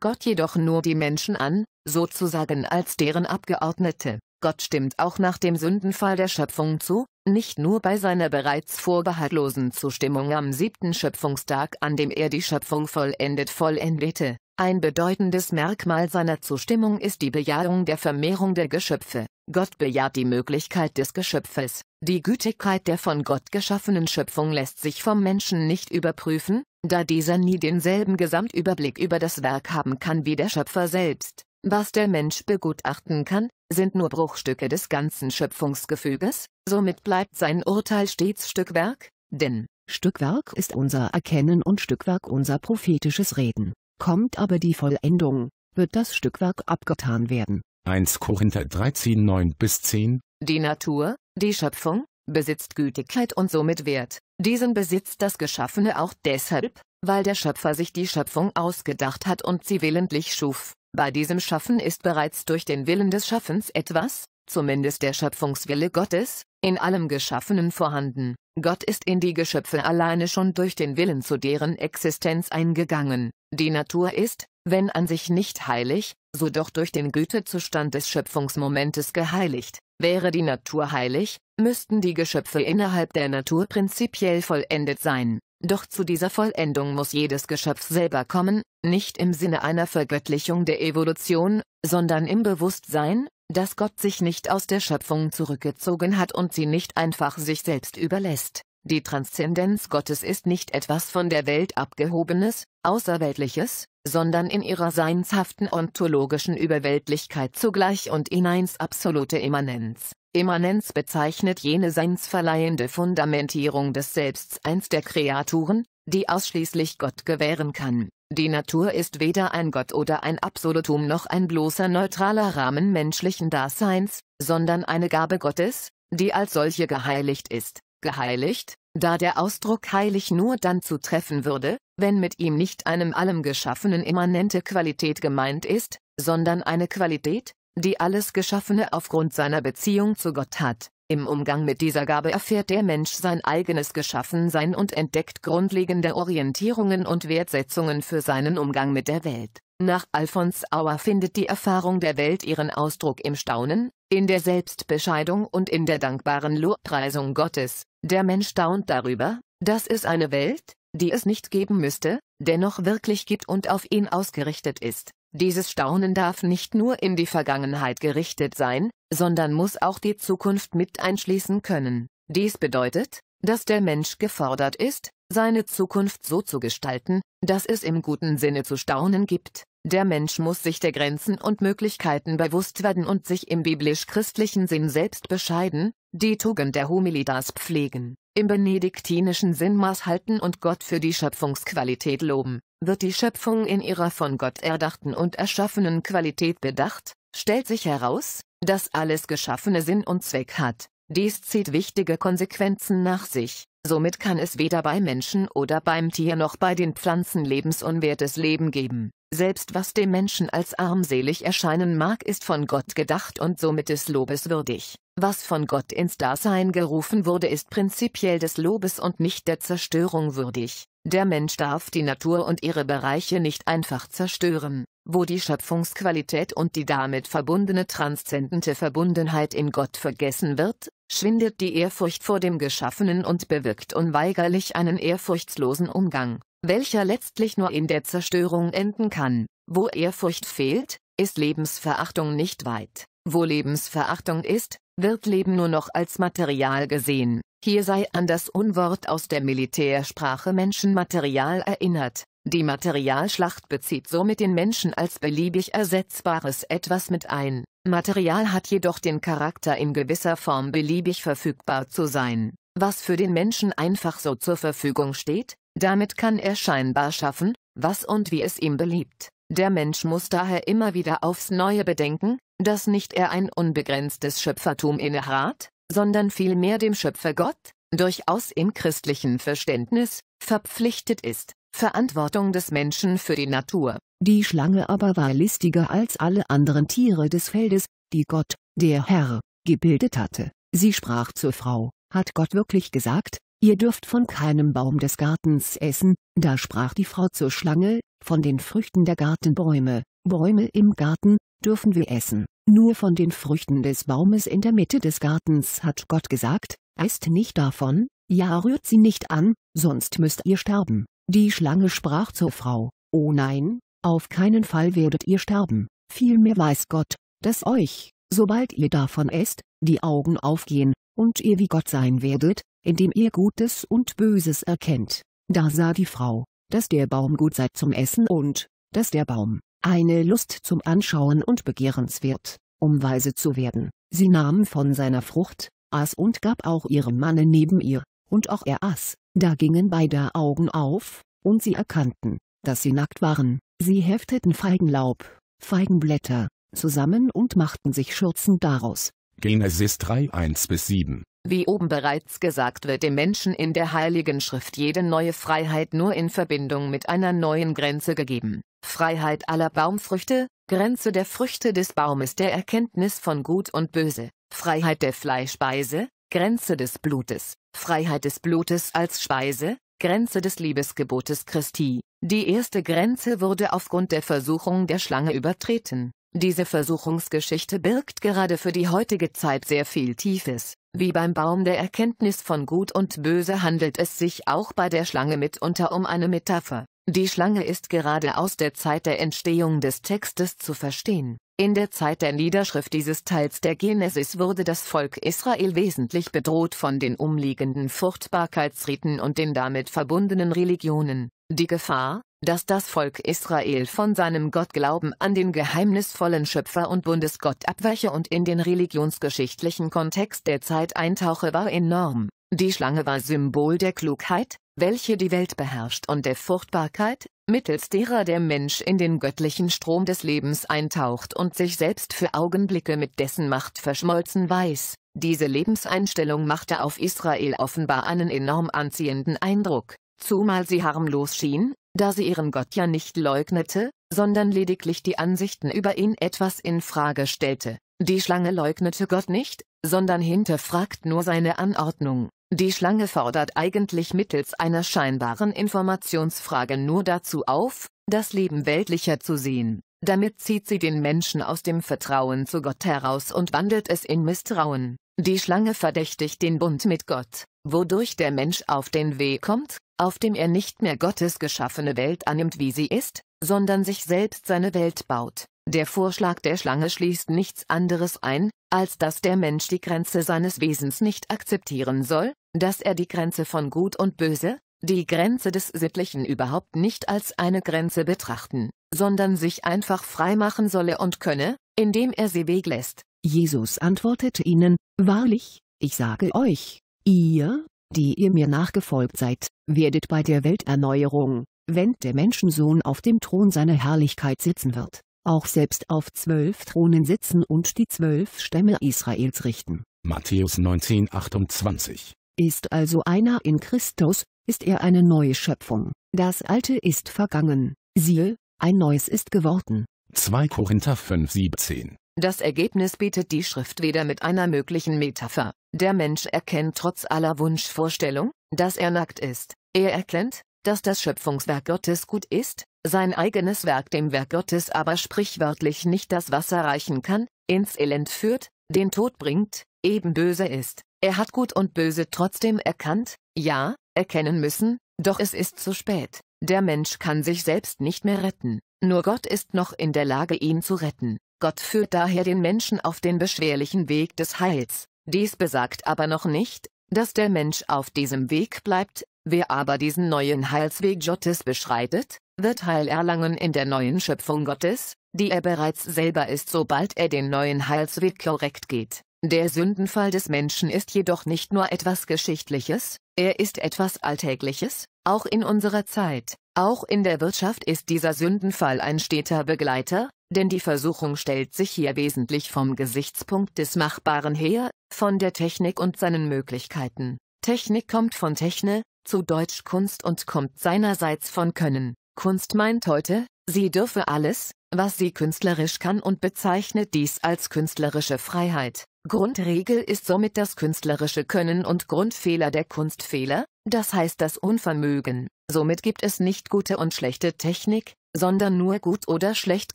Gott jedoch nur die Menschen an, sozusagen als deren Abgeordnete. Gott stimmt auch nach dem Sündenfall der Schöpfung zu, nicht nur bei seiner bereits vorbehaltlosen Zustimmung am siebten Schöpfungstag, an dem er die Schöpfung vollendet vollendete, ein bedeutendes Merkmal seiner Zustimmung ist die Bejahung der Vermehrung der Geschöpfe. Gott bejaht die Möglichkeit des Geschöpfes. Die Gütigkeit der von Gott geschaffenen Schöpfung lässt sich vom Menschen nicht überprüfen, da dieser nie denselben Gesamtüberblick über das Werk haben kann wie der Schöpfer selbst. Was der Mensch begutachten kann, sind nur Bruchstücke des ganzen Schöpfungsgefüges, somit bleibt sein Urteil stets Stückwerk, denn Stückwerk ist unser Erkennen und Stückwerk unser prophetisches Reden. Kommt aber die Vollendung, wird das Stückwerk abgetan werden. 1 Korinther 13, 9 bis 10 Die Natur, die Schöpfung, besitzt Gütigkeit und somit Wert. Diesen besitzt das Geschaffene auch deshalb, weil der Schöpfer sich die Schöpfung ausgedacht hat und sie willentlich schuf. Bei diesem Schaffen ist bereits durch den Willen des Schaffens etwas, zumindest der Schöpfungswille Gottes, in allem Geschaffenen vorhanden. Gott ist in die Geschöpfe alleine schon durch den Willen zu deren Existenz eingegangen. Die Natur ist, wenn an sich nicht heilig, so doch durch den Gütezustand des Schöpfungsmomentes geheiligt. Wäre die Natur heilig, müssten die Geschöpfe innerhalb der Natur prinzipiell vollendet sein. Doch zu dieser Vollendung muss jedes Geschöpf selber kommen, nicht im Sinne einer Vergöttlichung der Evolution, sondern im Bewusstsein, dass Gott sich nicht aus der Schöpfung zurückgezogen hat und sie nicht einfach sich selbst überlässt. Die Transzendenz Gottes ist nicht etwas von der Welt abgehobenes, außerweltliches, sondern in ihrer seinshaften ontologischen Überweltlichkeit zugleich und in absolute Immanenz. Immanenz bezeichnet jene seinsverleihende Fundamentierung des Selbstseins der Kreaturen, die ausschließlich Gott gewähren kann. Die Natur ist weder ein Gott oder ein Absolutum noch ein bloßer neutraler Rahmen menschlichen Daseins, sondern eine Gabe Gottes, die als solche geheiligt ist. Geheiligt, da der Ausdruck heilig nur dann zu treffen würde, wenn mit ihm nicht einem allem Geschaffenen immanente Qualität gemeint ist, sondern eine Qualität, die alles Geschaffene aufgrund seiner Beziehung zu Gott hat. Im Umgang mit dieser Gabe erfährt der Mensch sein eigenes Geschaffensein und entdeckt grundlegende Orientierungen und Wertsetzungen für seinen Umgang mit der Welt. Nach Alfons Auer findet die Erfahrung der Welt ihren Ausdruck im Staunen, in der Selbstbescheidung und in der dankbaren Lobpreisung Gottes. Der Mensch staunt darüber, dass es eine Welt, die es nicht geben müsste, dennoch wirklich gibt und auf ihn ausgerichtet ist. Dieses Staunen darf nicht nur in die Vergangenheit gerichtet sein, sondern muss auch die Zukunft mit einschließen können. Dies bedeutet, dass der Mensch gefordert ist, seine Zukunft so zu gestalten, dass es im guten Sinne zu staunen gibt. Der Mensch muss sich der Grenzen und Möglichkeiten bewusst werden und sich im biblisch-christlichen Sinn selbst bescheiden, die Tugend der Humilitas pflegen, im benediktinischen Sinn maßhalten und Gott für die Schöpfungsqualität loben. Wird die Schöpfung in ihrer von Gott erdachten und erschaffenen Qualität bedacht, stellt sich heraus, dass alles Geschaffene Sinn und Zweck hat. Dies zieht wichtige Konsequenzen nach sich. Somit kann es weder bei Menschen oder beim Tier noch bei den Pflanzen lebensunwertes Leben geben. Selbst was dem Menschen als armselig erscheinen mag, ist von Gott gedacht und somit ist lobeswürdig. Was von Gott ins Dasein gerufen wurde, ist prinzipiell des Lobes und nicht der Zerstörung würdig. Der Mensch darf die Natur und ihre Bereiche nicht einfach zerstören, wo die Schöpfungsqualität und die damit verbundene transzendente Verbundenheit in Gott vergessen wird, schwindet die Ehrfurcht vor dem Geschaffenen und bewirkt unweigerlich einen ehrfurchtslosen Umgang, welcher letztlich nur in der Zerstörung enden kann. Wo Ehrfurcht fehlt, ist Lebensverachtung nicht weit. Wo Lebensverachtung ist, wird Leben nur noch als Material gesehen. Hier sei an das Unwort aus der Militärsprache Menschenmaterial erinnert. Die Materialschlacht bezieht somit den Menschen als beliebig ersetzbares Etwas mit ein. Material hat jedoch den Charakter in gewisser Form beliebig verfügbar zu sein. Was für den Menschen einfach so zur Verfügung steht, damit kann er scheinbar schaffen, was und wie es ihm beliebt. Der Mensch muss daher immer wieder aufs Neue bedenken, dass nicht er ein unbegrenztes Schöpfertum innehat, sondern vielmehr dem Schöpfer Gott, durchaus im christlichen Verständnis, verpflichtet ist. Verantwortung des Menschen für die Natur. Die Schlange aber war listiger als alle anderen Tiere des Feldes, die Gott, der Herr, gebildet hatte. Sie sprach zur Frau, hat Gott wirklich gesagt, ihr dürft von keinem Baum des Gartens essen, da sprach die Frau zur Schlange, von den Früchten der Gartenbäume, Bäume im Garten, dürfen wir essen, nur von den Früchten des Baumes in der Mitte des Gartens hat Gott gesagt, esst nicht davon, ja rührt sie nicht an, sonst müsst ihr sterben. Die Schlange sprach zur Frau, O oh nein, auf keinen Fall werdet ihr sterben, vielmehr weiß Gott, dass euch, sobald ihr davon esst, die Augen aufgehen, und ihr wie Gott sein werdet, indem ihr Gutes und Böses erkennt. Da sah die Frau, dass der Baum gut sei zum Essen und, dass der Baum, eine Lust zum Anschauen und begehrenswert, um weise zu werden. Sie nahm von seiner Frucht, aß und gab auch ihrem Manne neben ihr, und auch er aß, da gingen beider Augen auf, und sie erkannten, dass sie nackt waren, sie hefteten Feigenlaub, Feigenblätter, zusammen und machten sich Schürzen daraus, Genesis 3 1 bis 7 wie oben bereits gesagt wird dem Menschen in der Heiligen Schrift jede neue Freiheit nur in Verbindung mit einer neuen Grenze gegeben. Freiheit aller Baumfrüchte, Grenze der Früchte des Baumes der Erkenntnis von Gut und Böse, Freiheit der Fleischspeise, Grenze des Blutes, Freiheit des Blutes als Speise, Grenze des Liebesgebotes Christi. Die erste Grenze wurde aufgrund der Versuchung der Schlange übertreten. Diese Versuchungsgeschichte birgt gerade für die heutige Zeit sehr viel Tiefes. Wie beim Baum der Erkenntnis von Gut und Böse handelt es sich auch bei der Schlange mitunter um eine Metapher. Die Schlange ist gerade aus der Zeit der Entstehung des Textes zu verstehen. In der Zeit der Niederschrift dieses Teils der Genesis wurde das Volk Israel wesentlich bedroht von den umliegenden Fruchtbarkeitsriten und den damit verbundenen Religionen. Die Gefahr, dass das Volk Israel von seinem Gottglauben an den geheimnisvollen Schöpfer und Bundesgott abweiche und in den religionsgeschichtlichen Kontext der Zeit eintauche, war enorm. Die Schlange war Symbol der Klugheit, welche die Welt beherrscht und der Fruchtbarkeit, mittels derer der Mensch in den göttlichen Strom des Lebens eintaucht und sich selbst für Augenblicke mit dessen Macht verschmolzen weiß. Diese Lebenseinstellung machte auf Israel offenbar einen enorm anziehenden Eindruck, zumal sie harmlos schien, da sie ihren Gott ja nicht leugnete, sondern lediglich die Ansichten über ihn etwas in Frage stellte. Die Schlange leugnete Gott nicht, sondern hinterfragt nur seine Anordnung. Die Schlange fordert eigentlich mittels einer scheinbaren Informationsfrage nur dazu auf, das Leben weltlicher zu sehen. Damit zieht sie den Menschen aus dem Vertrauen zu Gott heraus und wandelt es in Misstrauen. Die Schlange verdächtigt den Bund mit Gott, wodurch der Mensch auf den Weg kommt, auf dem er nicht mehr Gottes geschaffene Welt annimmt, wie sie ist, sondern sich selbst seine Welt baut. Der Vorschlag der Schlange schließt nichts anderes ein, als dass der Mensch die Grenze seines Wesens nicht akzeptieren soll, dass er die Grenze von Gut und Böse, die Grenze des Sittlichen überhaupt nicht als eine Grenze betrachten, sondern sich einfach frei machen solle und könne, indem er sie weglässt. Jesus antwortete ihnen, Wahrlich, ich sage euch, ihr, die ihr mir nachgefolgt seid, werdet bei der Welterneuerung, wenn der Menschensohn auf dem Thron seiner Herrlichkeit sitzen wird, auch selbst auf zwölf Thronen sitzen und die zwölf Stämme Israels richten. Matthäus 19, 28. Ist also einer in Christus, ist er eine neue Schöpfung, das Alte ist vergangen, siehe, ein Neues ist geworden. 2 Korinther 5, 17. Das Ergebnis bietet die Schrift weder mit einer möglichen Metapher, der Mensch erkennt trotz aller Wunschvorstellung, dass er nackt ist, er erkennt, dass das Schöpfungswerk Gottes gut ist, sein eigenes Werk dem Werk Gottes aber sprichwörtlich nicht das Wasser reichen kann, ins Elend führt, den Tod bringt, eben böse ist. Er hat Gut und Böse trotzdem erkannt, ja, erkennen müssen, doch es ist zu spät. Der Mensch kann sich selbst nicht mehr retten, nur Gott ist noch in der Lage, ihn zu retten. Gott führt daher den Menschen auf den beschwerlichen Weg des Heils. Dies besagt aber noch nicht, dass der Mensch auf diesem Weg bleibt, Wer aber diesen neuen Heilsweg Gottes beschreitet, wird Heil erlangen in der neuen Schöpfung Gottes, die er bereits selber ist, sobald er den neuen Heilsweg korrekt geht. Der Sündenfall des Menschen ist jedoch nicht nur etwas Geschichtliches, er ist etwas Alltägliches, auch in unserer Zeit, auch in der Wirtschaft ist dieser Sündenfall ein steter Begleiter, denn die Versuchung stellt sich hier wesentlich vom Gesichtspunkt des Machbaren her, von der Technik und seinen Möglichkeiten. Technik kommt von Techne, zu Deutsch Kunst und kommt seinerseits von Können. Kunst meint heute, sie dürfe alles, was sie künstlerisch kann und bezeichnet dies als künstlerische Freiheit. Grundregel ist somit das künstlerische Können und Grundfehler der Kunstfehler, das heißt das Unvermögen. Somit gibt es nicht gute und schlechte Technik, sondern nur gut oder schlecht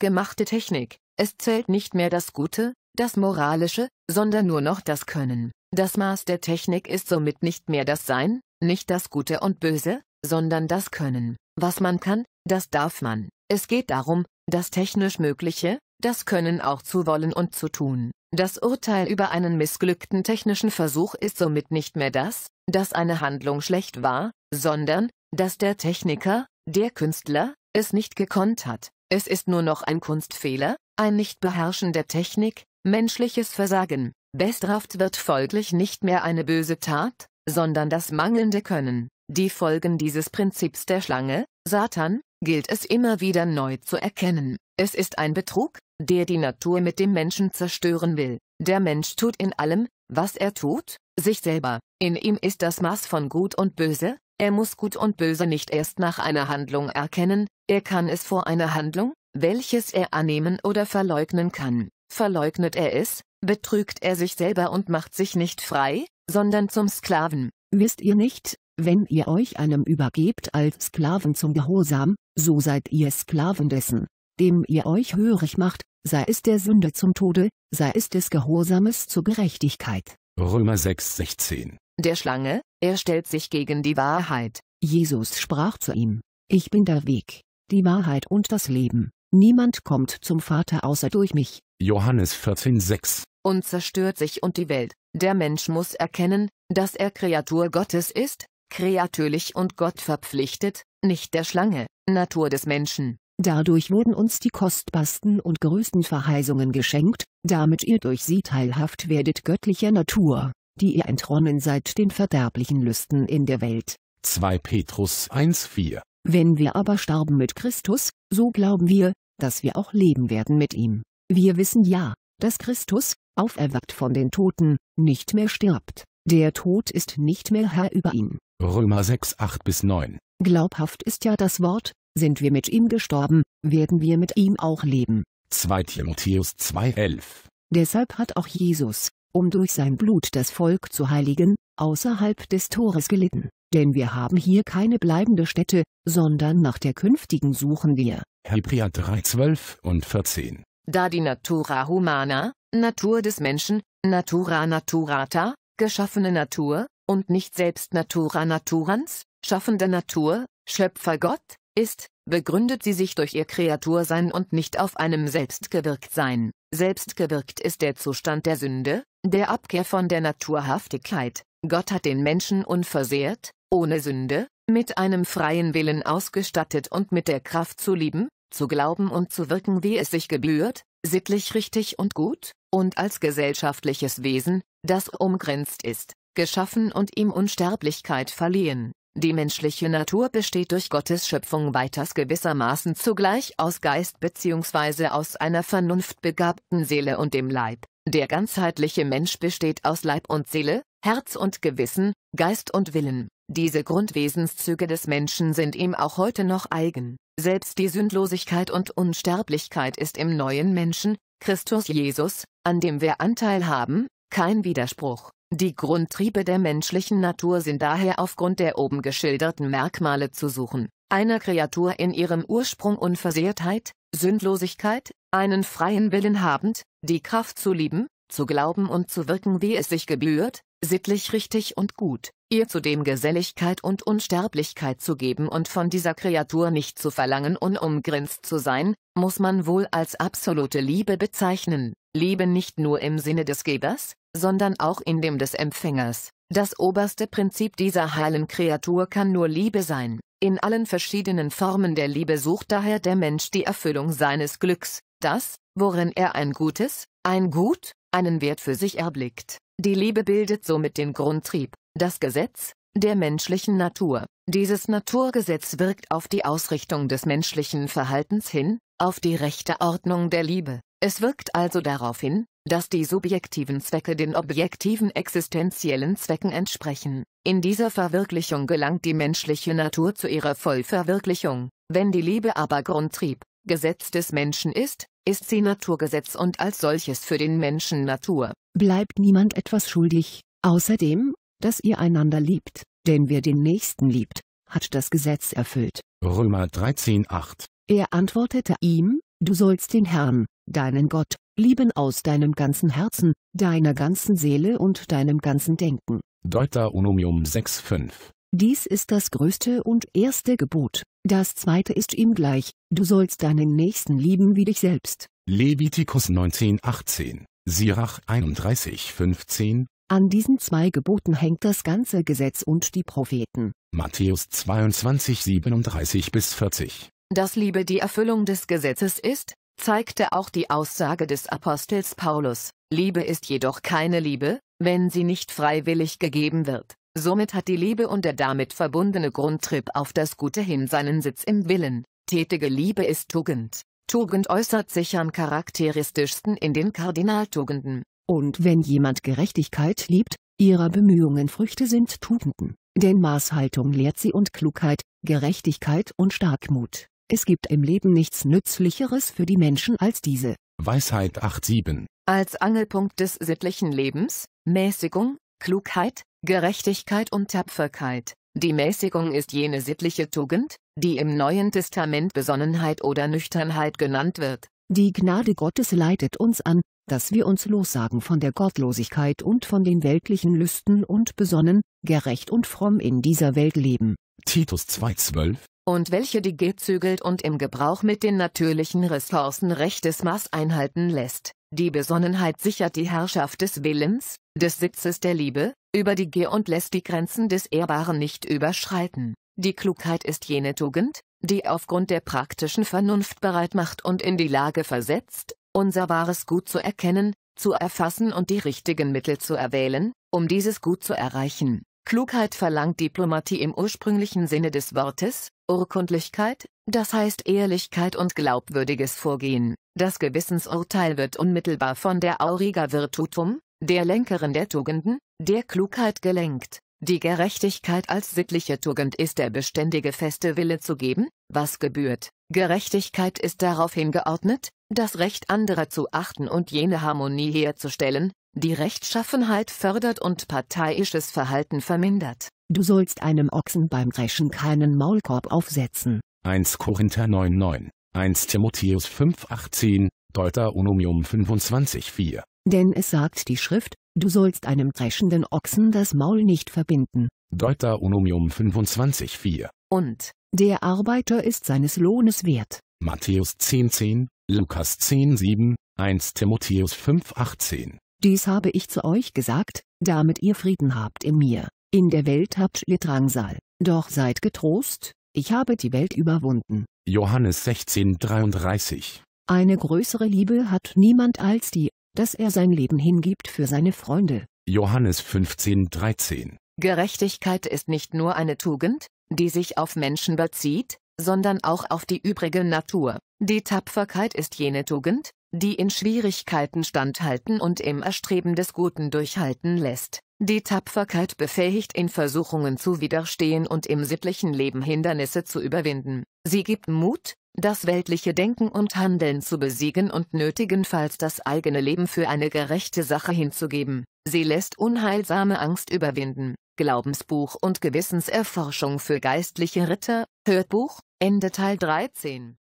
gemachte Technik. Es zählt nicht mehr das Gute, das Moralische, sondern nur noch das Können. Das Maß der Technik ist somit nicht mehr das Sein, nicht das Gute und Böse, sondern das Können. Was man kann, das darf man. Es geht darum, das technisch Mögliche, das Können auch zu wollen und zu tun. Das Urteil über einen missglückten technischen Versuch ist somit nicht mehr das, dass eine Handlung schlecht war, sondern, dass der Techniker, der Künstler, es nicht gekonnt hat. Es ist nur noch ein Kunstfehler, ein Nichtbeherrschen der Technik, Menschliches Versagen. Bestraft wird folglich nicht mehr eine böse Tat, sondern das mangelnde Können. Die Folgen dieses Prinzips der Schlange, Satan, gilt es immer wieder neu zu erkennen. Es ist ein Betrug, der die Natur mit dem Menschen zerstören will. Der Mensch tut in allem, was er tut, sich selber. In ihm ist das Maß von Gut und Böse, er muss Gut und Böse nicht erst nach einer Handlung erkennen, er kann es vor einer Handlung, welches er annehmen oder verleugnen kann. Verleugnet er es, betrügt er sich selber und macht sich nicht frei, sondern zum Sklaven. Wisst ihr nicht, wenn ihr euch einem übergebt als Sklaven zum Gehorsam, so seid ihr Sklaven dessen, dem ihr euch hörig macht, sei es der Sünde zum Tode, sei es des Gehorsames zur Gerechtigkeit. Römer 6,16 Der Schlange, er stellt sich gegen die Wahrheit. Jesus sprach zu ihm, Ich bin der Weg, die Wahrheit und das Leben. Niemand kommt zum Vater außer durch mich. Johannes 14,6 Und zerstört sich und die Welt. Der Mensch muss erkennen, dass er Kreatur Gottes ist, kreatürlich und Gott verpflichtet, nicht der Schlange, Natur des Menschen. Dadurch wurden uns die kostbarsten und größten Verheißungen geschenkt, damit ihr durch sie teilhaft werdet göttlicher Natur, die ihr entronnen seid den verderblichen Lüsten in der Welt. 2 Petrus 1,4 wenn wir aber starben mit Christus, so glauben wir, dass wir auch leben werden mit ihm. Wir wissen ja, dass Christus, auferwacht von den Toten, nicht mehr stirbt, der Tod ist nicht mehr Herr über ihn. Römer 6 8 9 Glaubhaft ist ja das Wort, sind wir mit ihm gestorben, werden wir mit ihm auch leben. 2 Timotheus 2 11 Deshalb hat auch Jesus, um durch sein Blut das Volk zu heiligen, außerhalb des Tores gelitten denn wir haben hier keine bleibende Stätte, sondern nach der künftigen suchen wir. Hebräer 3, 12 und 14. Da die Natura humana, Natur des Menschen, Natura naturata, geschaffene Natur, und nicht selbst Natura naturans, schaffende Natur, Schöpfer Gott, ist, begründet sie sich durch ihr Kreatursein und nicht auf einem Selbstgewirktsein. Selbstgewirkt ist der Zustand der Sünde, der Abkehr von der Naturhaftigkeit. Gott hat den Menschen unversehrt, ohne Sünde, mit einem freien Willen ausgestattet und mit der Kraft zu lieben, zu glauben und zu wirken, wie es sich gebührt, sittlich richtig und gut, und als gesellschaftliches Wesen, das umgrenzt ist, geschaffen und ihm Unsterblichkeit verliehen. Die menschliche Natur besteht durch Gottes Schöpfung weiters gewissermaßen zugleich aus Geist bzw. aus einer vernunftbegabten Seele und dem Leib. Der ganzheitliche Mensch besteht aus Leib und Seele, Herz und Gewissen, Geist und Willen. Diese Grundwesenszüge des Menschen sind ihm auch heute noch eigen. Selbst die Sündlosigkeit und Unsterblichkeit ist im neuen Menschen, Christus Jesus, an dem wir Anteil haben, kein Widerspruch. Die Grundtriebe der menschlichen Natur sind daher aufgrund der oben geschilderten Merkmale zu suchen. Einer Kreatur in ihrem Ursprung Unversehrtheit, Sündlosigkeit, einen freien Willen habend, die Kraft zu lieben, zu glauben und zu wirken, wie es sich gebührt, sittlich richtig und gut, ihr zudem Geselligkeit und Unsterblichkeit zu geben und von dieser Kreatur nicht zu verlangen, unumgrinst zu sein, muss man wohl als absolute Liebe bezeichnen, Liebe nicht nur im Sinne des Gebers, sondern auch in dem des Empfängers. Das oberste Prinzip dieser heilen Kreatur kann nur Liebe sein. In allen verschiedenen Formen der Liebe sucht daher der Mensch die Erfüllung seines Glücks, das, worin er ein gutes, ein gut, einen Wert für sich erblickt. Die Liebe bildet somit den Grundtrieb, das Gesetz, der menschlichen Natur. Dieses Naturgesetz wirkt auf die Ausrichtung des menschlichen Verhaltens hin, auf die rechte Ordnung der Liebe. Es wirkt also darauf hin, dass die subjektiven Zwecke den objektiven existenziellen Zwecken entsprechen. In dieser Verwirklichung gelangt die menschliche Natur zu ihrer Vollverwirklichung. Wenn die Liebe aber Grundtrieb, Gesetz des Menschen ist, ist sie Naturgesetz und als solches für den Menschen Natur. Bleibt niemand etwas schuldig, außerdem, dass ihr einander liebt, denn wer den Nächsten liebt, hat das Gesetz erfüllt. Römer 13,8 Er antwortete ihm, Du sollst den Herrn, deinen Gott, lieben aus deinem ganzen Herzen, deiner ganzen Seele und deinem ganzen Denken. Deuteronomium 6,5 dies ist das größte und erste Gebot, das zweite ist ihm gleich, du sollst deinen Nächsten lieben wie dich selbst. Levitikus 18, Sirach 31, 15 An diesen zwei Geboten hängt das ganze Gesetz und die Propheten. Matthäus 22,37 bis 40 Dass Liebe die Erfüllung des Gesetzes ist, zeigte auch die Aussage des Apostels Paulus, Liebe ist jedoch keine Liebe, wenn sie nicht freiwillig gegeben wird. Somit hat die Liebe und der damit verbundene Grundtrip auf das Gute hin seinen Sitz im Willen. Tätige Liebe ist Tugend. Tugend äußert sich am charakteristischsten in den Kardinaltugenden. Und wenn jemand Gerechtigkeit liebt, ihrer Bemühungen Früchte sind Tugenden, denn Maßhaltung lehrt sie und Klugheit, Gerechtigkeit und Starkmut. Es gibt im Leben nichts Nützlicheres für die Menschen als diese. Weisheit 8.7 Als Angelpunkt des sittlichen Lebens, Mäßigung, Klugheit, Gerechtigkeit und Tapferkeit. Die Mäßigung ist jene sittliche Tugend, die im Neuen Testament Besonnenheit oder Nüchternheit genannt wird. Die Gnade Gottes leitet uns an, dass wir uns lossagen von der Gottlosigkeit und von den weltlichen Lüsten und besonnen, gerecht und fromm in dieser Welt leben. Titus 2,12 und welche die gezügelt und im Gebrauch mit den natürlichen Ressourcen rechtes Maß einhalten lässt. Die Besonnenheit sichert die Herrschaft des Willens, des Sitzes der Liebe, über die Gier und lässt die Grenzen des Ehrbaren nicht überschreiten. Die Klugheit ist jene Tugend, die aufgrund der praktischen Vernunft bereit macht und in die Lage versetzt, unser wahres Gut zu erkennen, zu erfassen und die richtigen Mittel zu erwählen, um dieses Gut zu erreichen. Klugheit verlangt Diplomatie im ursprünglichen Sinne des Wortes, Urkundlichkeit, das heißt Ehrlichkeit und glaubwürdiges Vorgehen. Das Gewissensurteil wird unmittelbar von der Auriga Virtutum, der Lenkerin der Tugenden, der Klugheit gelenkt. Die Gerechtigkeit als sittliche Tugend ist der beständige feste Wille zu geben, was gebührt. Gerechtigkeit ist darauf hingeordnet, das Recht anderer zu achten und jene Harmonie herzustellen, die Rechtschaffenheit fördert und parteiisches Verhalten vermindert. Du sollst einem Ochsen beim Dreschen keinen Maulkorb aufsetzen. 1 Korinther 9, 9 1 Timotheus 5, 5,18, Deuteronomium 4. Denn es sagt die Schrift, du sollst einem dreschenden Ochsen das Maul nicht verbinden. Deuteronomium 4. Und, der Arbeiter ist seines Lohnes wert. Matthäus 10, 10, Lukas 10, 7, 1 Timotheus 5, 18. Dies habe ich zu euch gesagt, damit ihr Frieden habt in mir. In der Welt habt ihr Drangsal, doch seid getrost, ich habe die Welt überwunden. Johannes 16,33 Eine größere Liebe hat niemand als die, dass er sein Leben hingibt für seine Freunde. Johannes 15,13 Gerechtigkeit ist nicht nur eine Tugend, die sich auf Menschen bezieht, sondern auch auf die übrige Natur. Die Tapferkeit ist jene Tugend, die in Schwierigkeiten standhalten und im Erstreben des Guten durchhalten lässt. Die Tapferkeit befähigt in Versuchungen zu widerstehen und im sittlichen Leben Hindernisse zu überwinden. Sie gibt Mut, das weltliche Denken und Handeln zu besiegen und nötigenfalls das eigene Leben für eine gerechte Sache hinzugeben. Sie lässt unheilsame Angst überwinden. Glaubensbuch und Gewissenserforschung für geistliche Ritter, Hörbuch, Ende Teil 13